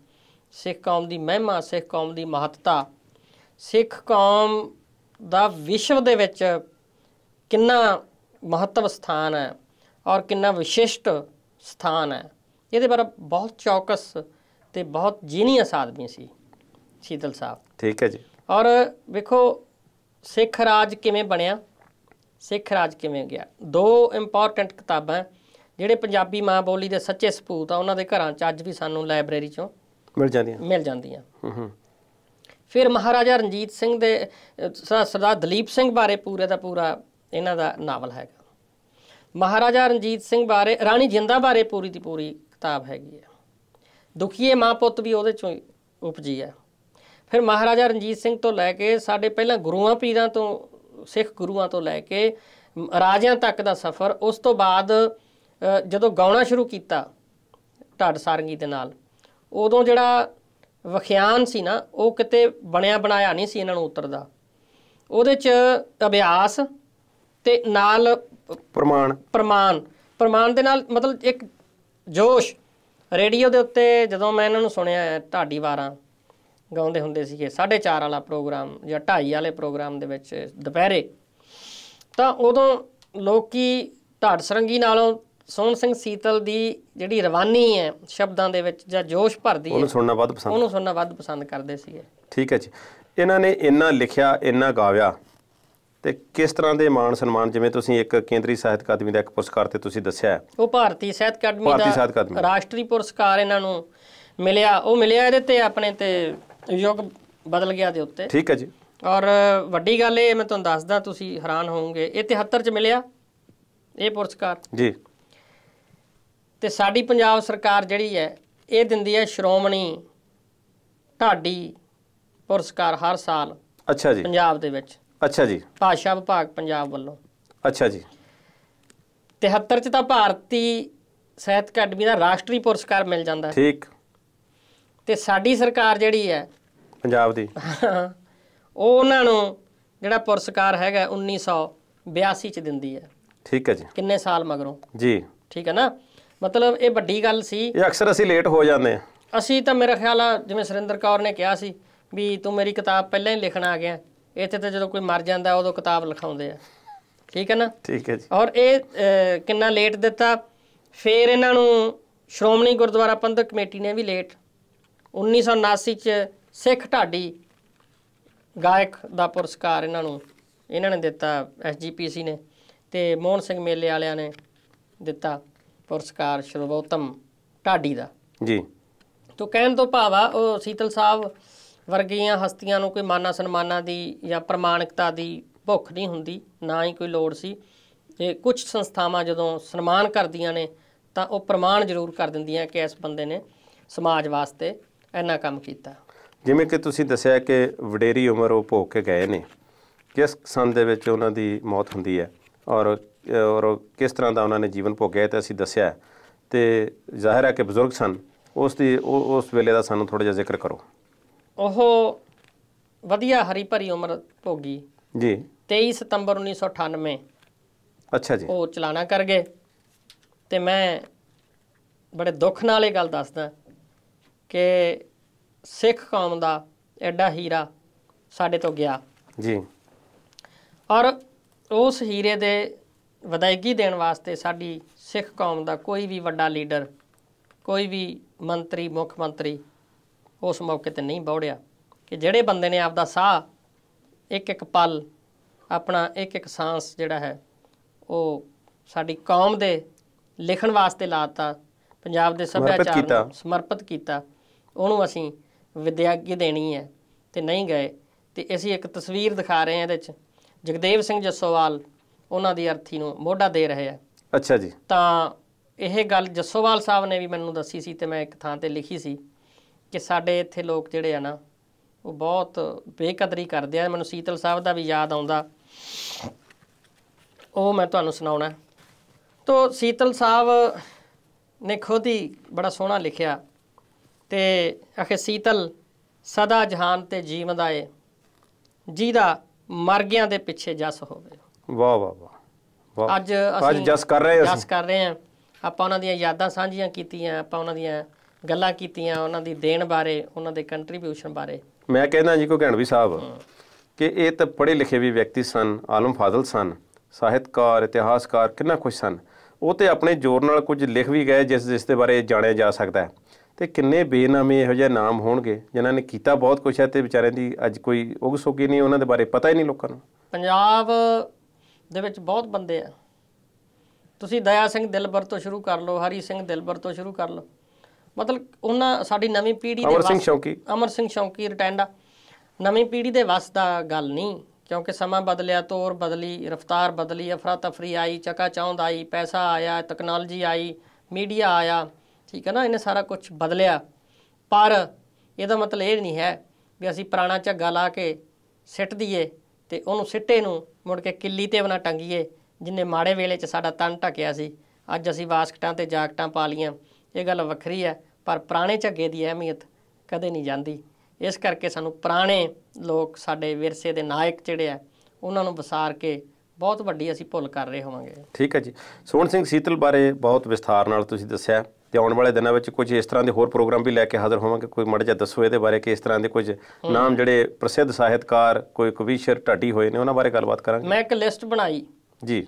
ਸਿੱਖ ਕੌਮ ਦੀ ਮਹਿਮਾ ਸਿੱਖ ਕੌਮ ਦੀ ਮਹੱਤਤਾ ਸਿੱਖ ਕੌਮ ਦਾ ਵਿਸ਼ਵ ਦੇ ਵਿੱਚ ਕਿੰਨਾ ਮਹੱਤਵ ਸਥਾਨ ਹੈ ਔਰ ਕਿੰਨਾ ਵਿਸ਼ਿਸ਼ਟ ਸਥਾਨ ਹੈ ਇਹਦੇ ਬਾਰੇ ਬਹੁਤ ਚੌਕਸ ਤੇ ਬਹੁਤ ਜੀਨੀਅਸ ਆਦਮੀ ਸੀ ਸ਼ੀਤਲ ਸਾਹਿਬ ਠੀਕ ਹੈ ਜੀ ਔਰ ਵੇਖੋ ਸਿੱਖ ਰਾਜ ਕਿਵੇਂ ਬਣਿਆ ਸਿੱਖ ਰਾਜ ਕਿਵੇਂ ਗਿਆ ਦੋ ਇੰਪੋਰਟੈਂਟ ਕਿਤਾਬਾਂ ਜਿਹੜੇ ਪੰਜਾਬੀ ਮਾਂ ਬੋਲੀ ਦੇ ਸੱਚੇ ਸਪੂਤ ਆ ਉਹਨਾਂ ਦੇ ਘਰਾਂ 'ਚ ਅੱਜ ਵੀ ਸਾਨੂੰ ਲਾਇਬ੍ਰੇਰੀ 'ਚੋਂ ਮਿਲ ਜਾਂਦੀਆਂ ਮਿਲ ਜਾਂਦੀਆਂ ਹੂੰ ਫਿਰ ਮਹਾਰਾਜਾ ਰਣਜੀਤ ਸਿੰਘ ਦੇ ਸਰਦਾਰ ਦਲੀਪ ਸਿੰਘ ਬਾਰੇ ਪੂਰੇ ਦਾ ਪੂਰਾ ਇਹਨਾਂ ਦਾ ਨਾਵਲ ਹੈਗਾ ਮਹਾਰਾਜਾ ਰਣਜੀਤ ਸਿੰਘ ਬਾਰੇ ਰਾਣੀ ਜਿੰਦਾ ਬਾਰੇ ਪੂਰੀ ਦੀ ਪੂਰੀ ਤਾਬ ਹੈਗੀ ਹੈ ਦੁਖੀਏ ਮਾਂ ਪੁੱਤ ਵੀ ਉਹਦੇ ਚੋਂ ਉਪਜੀ ਹੈ ਫਿਰ ਮਹਾਰਾਜਾ ਰਣਜੀਤ ਸਿੰਘ ਤੋਂ ਲੈ ਕੇ ਸਾਡੇ ਪਹਿਲਾਂ ਗੁਰੂਆਂ ਪੀਰਾਂ ਤੋਂ ਸਿੱਖ ਗੁਰੂਆਂ ਤੋਂ ਲੈ ਕੇ ਰਾਜਿਆਂ ਤੱਕ ਦਾ ਸਫ਼ਰ ਉਸ ਤੋਂ ਬਾਅਦ ਜਦੋਂ ਗਾਉਣਾ ਸ਼ੁਰੂ ਕੀਤਾ ਢੱਡ ਸਾਰੰਗੀ ਦੇ ਨਾਲ ਉਦੋਂ ਜਿਹੜਾ ਵਿਖਿਆਨ ਸੀ ਨਾ ਉਹ ਕਿਤੇ ਬਣਿਆ ਬਣਾਇਆ ਨਹੀਂ ਸੀ ਇਹਨਾਂ ਨੂੰ ਉਤਰਦਾ ਉਹਦੇ ਚ ਅਭਿਆਸ ਤੇ ਨਾਲ ਪ੍ਰਮਾਣ ਪ੍ਰਮਾਣ ਪ੍ਰਮਾਣ ਦੇ ਨਾਲ ਮਤਲਬ ਇੱਕ ਜੋਸ਼ ਰੇਡੀਓ ਦੇ ਉੱਤੇ ਜਦੋਂ ਮੈਂ ਇਹਨਾਂ ਨੂੰ ਸੁਣਿਆ ਢਾਡੀ ਵਾਰਾਂ ਗਾਉਂਦੇ ਹੁੰਦੇ ਸੀਗੇ 4:30 ਵਾਲਾ ਪ੍ਰੋਗਰਾਮ ਜਾਂ 2:30 ਵਾਲੇ ਪ੍ਰੋਗਰਾਮ ਦੇ ਵਿੱਚ ਦੁਪਹਿਰੇ ਤਾਂ ਉਦੋਂ ਲੋਕੀ ਢਾਡ ਸਰੰਗੀ ਨਾਲੋਂ ਸੋਹਣ ਸਿੰਘ ਸੀਤਲ ਦੀ ਜਿਹੜੀ ਰਵਾਨੀ ਹੈ ਸ਼ਬਦਾਂ ਦੇ ਵਿੱਚ ਜਾਂ ਜੋਸ਼ ਭਰਦੀ ਹੈ ਉਹਨੂੰ ਸੁਣਨਾ ਵੱਧ ਪਸੰਦ ਉਹਨੂੰ ਸੁਣਨਾ ਵੱਧ ਪਸੰਦ ਕਰਦੇ ਸੀਗੇ ਠੀਕ ਹੈ ਜੀ ਇਹਨਾਂ ਨੇ ਇੰਨਾ ਲਿਖਿਆ ਇੰਨਾ ਗਾਵਿਆ ਤੇ ਕਿਸ ਤਰ੍ਹਾਂ ਦੇ ਮਾਣ ਸਨਮਾਨ ਜਿਵੇਂ ਤੁਸੀਂ ਇੱਕ ਕੇਂਦਰੀ ਸਾਹਿਤ ਅਕਾਦਮੀ ਦਾ ਇੱਕ ਪੁਰਸਕਾਰ ਤੇ ਤੁਸੀਂ ਦੱਸਿਆ ਉਹ ਭਾਰਤੀ ਸਾਹਿਤ ਅਕਾਦਮੀ ਦਾ ਰਾਸ਼ਟਰੀ ਪੁਰਸਕਾਰ ਇਹਨਾਂ ਨੂੰ ਮਿਲਿਆ ਉਹ ਮਿਲਿਆ ਇਹਦੇ ਤੇ ਆਪਣੇ ਤੇ ਯੁੱਗ ਬਦਲ ਗਿਆ ਦੇ ਉੱਤੇ ਠੀਕ ਹੈ ਜੀ ਔਰ ਵੱਡੀ ਗੱਲ ਇਹ ਮੈਂ ਤੁਹਾਨੂੰ ਦੱਸਦਾ ਤੁਸੀਂ ਹੈਰਾਨ ਹੋਵੋਗੇ ਇਹ 73 ਚ ਮਿਲਿਆ ਇਹ ਪੁਰਸਕਾਰ ਜੀ ਤੇ ਸਾਡੀ ਪੰਜਾਬ ਸਰਕਾਰ ਜਿਹੜੀ ਹੈ ਇਹ ਦਿੰਦੀ ਹੈ ਸ਼੍ਰੋਮਣੀ ਢਾਡੀ ਪੁਰਸਕਾਰ ਹਰ ਸਾਲ ਅੱਛਾ ਜੀ ਪੰਜਾਬ ਦੇ ਵਿੱਚ ਅੱਛਾ ਜੀ ਭਾਸ਼ਾ ਵਿਭਾਗ ਪੰਜਾਬ ਵੱਲੋਂ ਅੱਛਾ ਜੀ 73 ਚ ਤਾਂ ਭਾਰਤੀ ਸਾਹਿਤ ਅਕੈਡਮੀ ਦਾ ਰਾਸ਼ਟਰੀ ਪੁਰਸਕਾਰ ਮਿਲ ਜਾਂਦਾ ਹੈ ਠੀਕ ਤੇ ਸਾਡੀ ਸਰਕਾਰ ਜਿਹੜੀ ਹੈ ਪੰਜਾਬ ਦੀ ਉਹ ਉਹਨਾਂ ਨੂੰ ਜਿਹੜਾ ਪੁਰਸਕਾਰ ਹੈਗਾ 1982 ਚ ਦਿੰਦੀ ਹੈ ਠੀਕ ਹੈ ਜੀ ਕਿੰਨੇ ਸਾਲ ਮਗਰੋਂ ਜੀ ਠੀਕ ਹੈ ਨਾ ਮਤਲਬ ਇਹ ਵੱਡੀ ਗੱਲ ਸੀ ਇਹ ਅਕਸਰ ਅਸੀਂ ਲੇਟ ਹੋ ਜਾਂਦੇ ਆ ਅਸੀਂ ਤਾਂ ਮੇਰਾ ਖਿਆਲ ਆ ਜਿਵੇਂ ਸਰਿੰਦਰ ਕੌਰ ਨੇ ਕਿਹਾ ਸੀ ਵੀ ਤੂੰ ਮੇਰੀ ਕਿਤਾਬ ਪਹਿਲਾਂ ਹੀ ਲਿਖਣ ਆ ਗਿਆ ਇੱਥੇ ਤਾਂ ਜਦੋਂ ਕੋਈ ਮਰ ਜਾਂਦਾ ਉਦੋਂ ਕਿਤਾਬ ਲਿਖਾਉਂਦੇ ਆ ਠੀਕ ਹੈ ਨਾ ਠੀਕ ਹੈ ਜੀ ਔਰ ਇਹ ਕਿੰਨਾ ਲੇਟ ਦਿੱਤਾ ਫੇਰ ਇਹਨਾਂ ਨੂੰ ਸ਼੍ਰੋਮਣੀ ਗੁਰਦੁਆਰਾ ਪੰਥਕ ਕਮੇਟੀ ਨੇ ਵੀ ਲੇਟ 1979 ਚ ਸਿੱਖ ਢਾਡੀ ਗਾਇਕ ਦਾ ਪੁਰਸਕਾਰ ਇਹਨਾਂ ਨੂੰ ਇਹਨਾਂ ਨੇ ਦਿੱਤਾ ਐਸਜੀਪੀਸੀ ਨੇ ਤੇ ਮੋਹਨ ਸਿੰਘ ਮੇਲੇ ਵਾਲਿਆਂ ਨੇ ਦਿੱਤਾ ਪੁਰਸਕਾਰ ਸ਼ਰਵੋਤਮ ਢਾਡੀ ਦਾ ਜੀ ਤੋਂ ਕਹਿਣ ਤੋਂ ਭਾਵਾ ਉਹ ਸੀਤਲ ਸਾਹਿਬ ਵਰਗੀਆਂ ਹਸਤੀਆਂ ਨੂੰ ਕੋਈ ਮਾਨਾ ਸਨਮਾਨਾ ਦੀ ਜਾਂ ਪ੍ਰਮਾਣਿਕਤਾ ਦੀ ਭੁੱਖ ਨਹੀਂ ਹੁੰਦੀ ਨਾ ਹੀ ਕੋਈ ਲੋੜ ਸੀ ਇਹ ਕੁਝ ਸੰਸਥਾਵਾਂ ਜਦੋਂ ਸਨਮਾਨ ਕਰਦੀਆਂ ਨੇ ਤਾਂ ਉਹ ਪ੍ਰਮਾਣ ਜ਼ਰੂਰ ਕਰ ਦਿੰਦੀਆਂ ਕਿ ਇਸ ਬੰਦੇ ਨੇ ਸਮਾਜ ਵਾਸਤੇ ਇੰਨਾ ਕੰਮ ਕੀਤਾ ਜਿਵੇਂ ਕਿ ਤੁਸੀਂ ਦੱਸਿਆ ਕਿ ਵਡੇਰੀ ਉਮਰ ਉਹ ਭੋਗ ਕੇ ਗਏ ਨੇ ਕਿਸ ਸੰਦ ਦੇ ਵਿੱਚ ਉਹਨਾਂ ਦੀ ਮੌਤ ਹੁੰਦੀ ਹੈ ਔਰ ਔਰ ਕਿਸ ਤਰ੍ਹਾਂ ਦਾ ਉਹਨਾਂ ਨੇ ਜੀਵਨ ਭੋਗਿਆ ਤੇ ਅਸੀਂ ਦੱਸਿਆ ਤੇ ਜ਼ਾਹਿਰ ਹੈ ਕਿ ਬਜ਼ੁਰਗ ਸਨ ਉਸ ਦੀ ਉਸ ਵੇਲੇ ਦਾ ਸਾਨੂੰ ਥੋੜਾ ਜਿਹਾ ਜ਼ਿਕਰ ਕਰੋ ਉਹ ਵਧੀਆ ਹਰੀ ਭਰੀ ਉਮਰ ਭੋਗੀ ਜੀ 23 ਸਤੰਬਰ 1998 ਅੱਛਾ ਜੀ ਉਹ ਚਲਾਣਾ ਕਰ ਗਏ ਤੇ ਮੈਂ ਬੜੇ ਦੁੱਖ ਨਾਲ ਇਹ ਗੱਲ ਦੱਸਦਾ ਕਿ ਸਿੱਖ ਕੌਮ ਦਾ ਐਡਾ ਹੀਰਾ ਸਾਡੇ ਤੋਂ ਗਿਆ ਜੀ ਔਰ ਉਸ ਹੀਰੇ ਦੇ ਵਿਦਾਇਗੀ ਦੇਣ ਵਾਸਤੇ ਸਾਡੀ ਸਿੱਖ ਕੌਮ ਦਾ ਕੋਈ ਵੀ ਵੱਡਾ ਲੀਡਰ ਕੋਈ ਵੀ ਮੰਤਰੀ ਮੁੱਖ ਮੰਤਰੀ ਉਸ ਮੌਕੇ ਤੇ ਨਹੀਂ ਬੌੜਿਆ ਕਿ ਜਿਹੜੇ ਬੰਦੇ ਨੇ ਆਪਦਾ ਸਾਹ ਇੱਕ ਇੱਕ ਪਲ ਆਪਣਾ ਇੱਕ ਇੱਕ ਸਾਹਸ ਜਿਹੜਾ ਹੈ ਉਹ ਸਾਡੀ ਕੌਮ ਦੇ ਲਿਖਣ ਵਾਸਤੇ ਲਾਤਾ ਪੰਜਾਬ ਦੇ ਸੱਭਿਆਚਾਰ ਨੂੰ ਸਮਰਪਿਤ ਕੀਤਾ ਉਹਨੂੰ ਅਸੀਂ ਵਿਦਿਆਗੀ ਦੇਣੀ ਹੈ ਤੇ ਨਹੀਂ ਗਏ ਤੇ ਅਸੀਂ ਇੱਕ ਤਸਵੀਰ ਦਿਖਾ ਰਹੇ ਹਾਂ ਇਹਦੇ ਵਿੱਚ ਜਗਦੇਵ ਸਿੰਘ ਜੱਸੋਵਾਲ ਉਹਨਾਂ ਦੀ ਅਰਥੀ ਨੂੰ ਮੋਢਾ ਦੇ ਰਹੇ ਆ ਅੱਛਾ ਜੀ ਤਾਂ ਇਹ ਗੱਲ ਜੱਸੋਵਾਲ ਸਾਹਿਬ ਨੇ ਵੀ ਮੈਨੂੰ ਦੱਸੀ ਸੀ ਤੇ ਮੈਂ ਇੱਕ ਥਾਂ ਤੇ ਲਿਖੀ ਸੀ ਕਿ ਸਾਡੇ ਇੱਥੇ ਲੋਕ ਜਿਹੜੇ ਆ ਨਾ ਉਹ ਬਹੁਤ ਬੇਕਦਰੀ ਕਰਦੇ ਆ ਮੈਨੂੰ ਸੀਤਲ ਸਾਹਿਬ ਦਾ ਵੀ ਯਾਦ ਆਉਂਦਾ ਉਹ ਮੈਂ ਤੁਹਾਨੂੰ ਸੁਣਾਉਣਾ ਤੋਂ ਸੀਤਲ ਸਾਹਿਬ ਨੇ ਖੁਦ ਹੀ ਬੜਾ ਸੋਹਣਾ ਲਿਖਿਆ ਤੇ ਅਖੇ ਸੀਤਲ ਸਦਾ ਜਹਾਨ ਤੇ ਜੀਵਦਾ ਏ ਜਿਹਦਾ ਮਰ ਗਿਆਂ ਦੇ ਪਿੱਛੇ ਜਸ ਹੋਵੇ ਵਾਹ ਵਾਹ ਵਾਹ ਅੱਜ ਅਸੀਂ ਅੱਜ ਜਸ ਕਰ ਰਹੇ ਹਾਂ ਜਸ ਕਰ ਰਹੇ ਹਾਂ ਆਪਾਂ ਉਹਨਾਂ ਦੀਆਂ ਯਾਦਾਂ ਸਾਂਝੀਆਂ ਕੀਤੀਆਂ ਆਪਾਂ ਉਹਨਾਂ ਦੀਆਂ ਗੱਲਾਂ ਕੀਤੀਆਂ ਉਹਨਾਂ ਦੀ ਦੇਣ ਬਾਰੇ ਉਹਨਾਂ ਦੇ ਕੰਟਰੀਬਿਊਸ਼ਨ ਬਾਰੇ ਮੈਂ ਕਹਿੰਦਾ ਜੀ ਕੋ ਘਣਵੀ ਸਾਹਿਬ ਕਿ ਇਹ ਤਾਂ ਪੜ੍ਹੇ ਲਿਖੇ ਵੀ ਵਿਅਕਤੀ ਸਨ ਆਲਮ ਫਾਜ਼ਲ ਸਨ ਸਾਹਿਤਕਾਰ ਇਤਿਹਾਸਕਾਰ ਕਿੰਨਾ ਕੁਝ ਸਨ ਉਹ ਤੇ ਆਪਣੇ ਜ਼ੋਰ ਨਾਲ ਕੁਝ ਲਿਖ ਵੀ ਗਏ ਜਿਸ ਜਿਸ ਦੇ ਬਾਰੇ ਜਾਣਿਆ ਜਾ ਸਕਦਾ ਤੇ ਕਿੰਨੇ ਬੇਨਾਮੇ ਇਹੋ ਜਿਹੇ ਨਾਮ ਹੋਣਗੇ ਜਿਨ੍ਹਾਂ ਨੇ ਕੀਤਾ ਬਹੁਤ ਕੁਝ ਹੈ ਤੇ ਵਿਚਾਰਿਆਂ ਦੀ ਅੱਜ ਕੋਈ ਉਗ ਸੋਕੀ ਨਹੀਂ ਉਹਨਾਂ ਦੇ ਬਾਰੇ ਪਤਾ ਹੀ ਨਹੀਂ ਲੋਕਾਂ ਨੂੰ ਪੰਜਾਬ ਦੇ ਵਿੱਚ ਬਹੁਤ ਬੰਦੇ ਆ ਤੁਸੀਂ ਦਇਆ ਸਿੰਘ ਦਿਲਬਰ ਤੋਂ ਸ਼ੁਰੂ ਕਰ ਲਓ ਹਰੀ ਸਿੰਘ ਦਿਲਬਰ ਤੋਂ ਸ਼ੁਰੂ ਕਰ ਲਓ ਮਤਲਬ ਉਹਨਾਂ ਸਾਡੀ ਨਵੀਂ ਪੀੜ੍ਹੀ ਦੇ ਅਮਰ ਸਿੰਘ ਸ਼ੌਂਕੀ ਅਮਰ ਸਿੰਘ ਸ਼ੌਂਕੀ ਰਟੈਂਡਾ ਨਵੀਂ ਪੀੜ੍ਹੀ ਦੇ ਵਸ ਦਾ ਗੱਲ ਨਹੀਂ ਕਿਉਂਕਿ ਸਮਾਂ ਬਦਲਿਆ ਤੌਰ ਬਦਲੀ ਰਫ਼ਤਾਰ ਬਦਲੀ ਅਫਰਾ ਤਫਰੀ ਆਈ ਚਕਾ ਚੌਂਦ ਆਈ ਪੈਸਾ ਆਇਆ ਟੈਕਨੋਲੋਜੀ ਆਈ ਮੀਡੀਆ ਆਇਆ ਠੀਕ ਹੈ ਨਾ ਇਹਨੇ ਸਾਰਾ ਕੁਝ ਬਦਲਿਆ ਪਰ ਇਹਦਾ ਮਤਲਬ ਇਹ ਨਹੀਂ ਹੈ ਵੀ ਅਸੀਂ ਪੁਰਾਣਾ ਝੱਗਾ ਲਾ ਕੇ ਸਿੱਟ ਦਈਏ ਤੇ ਉਹਨੂੰ ਸਿੱਟੇ ਨੂੰ ਮੁੜ ਕੇ ਕਿੱਲੀ ਤੇ ਬਣਾ ਟੰਗੀਏ ਜਿੰਨੇ ਮਾੜੇ ਵੇਲੇ 'ਚ ਸਾਡਾ ਤਨ ਟਕਿਆ ਸੀ ਅੱਜ ਅਸੀਂ ਵਾਸਕਟਾਂ ਤੇ ਜਾਕਟਾਂ ਪਾ ਲੀਆਂ ਇਹ ਗੱਲ ਵੱਖਰੀ ਹੈ ਪਰ ਪੁਰਾਣੇ ਝੱਗੇ ਦੀ ਅਹਿਮੀਅਤ ਕਦੇ ਨਹੀਂ ਜਾਂਦੀ ਇਸ ਕਰਕੇ ਸਾਨੂੰ ਪੁਰਾਣੇ ਲੋਕ ਸਾਡੇ ਵਿਰਸੇ ਦੇ ਨਾਇਕ ਜਿਹੜੇ ਆ ਉਹਨਾਂ ਨੂੰ ਵਿਸਾਰ ਕੇ ਬਹੁਤ ਵੱਡੀ ਅਸੀਂ ਭੁੱਲ ਕਰ ਰਹੇ ਹੋਵਾਂਗੇ ਠੀਕ ਹੈ ਜੀ ਸੋਹਣ ਸਿੰਘ ਸੀਤਲ ਬਾਰੇ ਬਹੁਤ ਵਿਸਥਾਰ ਨਾਲ ਤੁਸੀਂ ਦੱਸਿਆ ਤੇ ਆਉਣ ਵਾਲੇ ਦਿਨਾਂ ਵਿੱਚ ਕੁਝ ਇਸ ਤਰ੍ਹਾਂ ਦੇ ਹੋਰ ਪ੍ਰੋਗਰਾਮ ਵੀ ਲੈ ਕੇ ਹਾਜ਼ਰ ਹੋਵਾਂਗੇ ਕੋਈ ਮੜ ਜਾ ਦੱਸੋ ਇਹਦੇ ਬਾਰੇ ਕਿ ਇਸ ਤਰ੍ਹਾਂ ਦੇ ਕੁਝ ਨਾਮ ਜਿਹੜੇ ਪ੍ਰਸਿੱਧ ਸਾਹਿਤਕਾਰ ਕੋਈ ਕਵੀਸ਼ਰ ਢਾਡੀ ਹੋਏ ਨੇ ਉਹਨਾਂ ਬਾਰੇ ਗੱਲਬਾਤ ਕਰਾਂਗੇ ਮੈਂ ਇੱਕ ਲਿਸਟ ਬਣਾਈ ਜੀ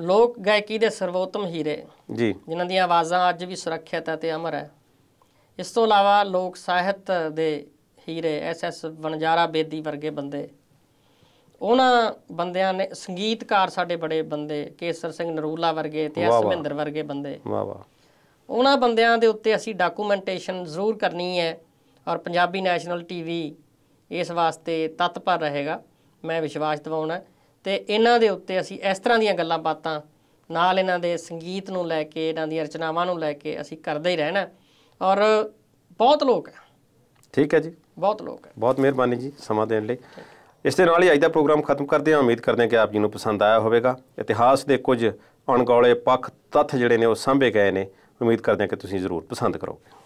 ਲੋਕ ਗਾਇਕੀ ਦੇ ਸਰਵੋਤਮ ਹੀਰੇ ਜੀ ਜਿਨ੍ਹਾਂ ਦੀਆਂ ਆਵਾਜ਼ਾਂ ਅੱਜ ਵੀ ਸੁਰੱਖਿਅਤ ਹੈ ਤੇ ਅਮਰ ਹੈ ਇਸ ਤੋਂ ਇਲਾਵਾ ਲੋਕ ਸਾਹਿਤ ਦੇ ਹੀਰੇ ਐਸ ਐਸ ਵਣਜਾਰਾ ਬੇਦੀ ਵਰਗੇ ਬੰਦੇ ਉਹਨਾਂ ਬੰਦਿਆਂ ਨੇ ਸੰਗੀਤਕਾਰ ਸਾਡੇ ਬੜੇ ਬੰਦੇ ਕੇਸਰ ਸਿੰਘ ਨਰੂਲਾ ਵਰਗੇ ਤੇ ਐਸ ਮਹਿੰਦਰ ਵਰਗੇ ਬੰਦੇ ਵਾਹ ਵਾਹ ਉਹਨਾਂ ਬੰਦਿਆਂ ਦੇ ਉੱਤੇ ਅਸੀਂ ਡਾਕੂਮੈਂਟੇਸ਼ਨ ਜ਼ਰੂਰ ਕਰਨੀ ਹੈ ਔਰ ਪੰਜਾਬੀ ਨੈਸ਼ਨਲ ਟੀਵੀ ਇਸ ਵਾਸਤੇ ਤਤਪਰ ਰਹੇਗਾ ਮੈਂ ਵਿਸ਼ਵਾਸ ਦਿਵਾਉਣਾ ਤੇ ਇਹਨਾਂ ਦੇ ਉੱਤੇ ਅਸੀਂ ਇਸ ਤਰ੍ਹਾਂ ਦੀਆਂ ਗੱਲਾਂ ਬਾਤਾਂ ਨਾਲ ਇਹਨਾਂ ਦੇ ਸੰਗੀਤ ਨੂੰ ਲੈ ਕੇ ਇਹਨਾਂ ਦੀਆਂ ਰਚਨਾਵਾਂ ਨੂੰ ਲੈ ਕੇ ਅਸੀਂ ਕਰਦੇ ਹੀ ਰਹਿਣਾ ਔਰ ਬਹੁਤ ਲੋਕ ਹੈ ਠੀਕ ਹੈ ਜੀ ਬਹੁਤ ਲੋਕ ਹੈ ਬਹੁਤ ਮਿਹਰਬਾਨੀ ਜੀ ਸਮਾਂ ਦੇਣ ਲਈ ਇਸ ਦੇ ਨਾਲ ਹੀ ਅੱਜ ਦਾ ਪ੍ਰੋਗਰਾਮ ਖਤਮ ਕਰਦੇ ਹਾਂ ਉਮੀਦ ਕਰਦੇ ਹਾਂ ਕਿ ਆਪ ਜੀ ਨੂੰ ਪਸੰਦ ਆਇਆ ਹੋਵੇਗਾ ਇਤਿਹਾਸ ਦੇ ਕੁਝ ਅਣਗੌਲੇ ਪੱਖ ਤੱਥ ਜਿਹੜੇ ਨੇ ਉਹ ਸਾਂਭੇ ਗਏ ਨੇ ਉਮੀਦ ਕਰਦੇ ਹਾਂ ਕਿ ਤੁਸੀਂ ਜ਼ਰੂਰ ਪਸੰਦ ਕਰੋਗੇ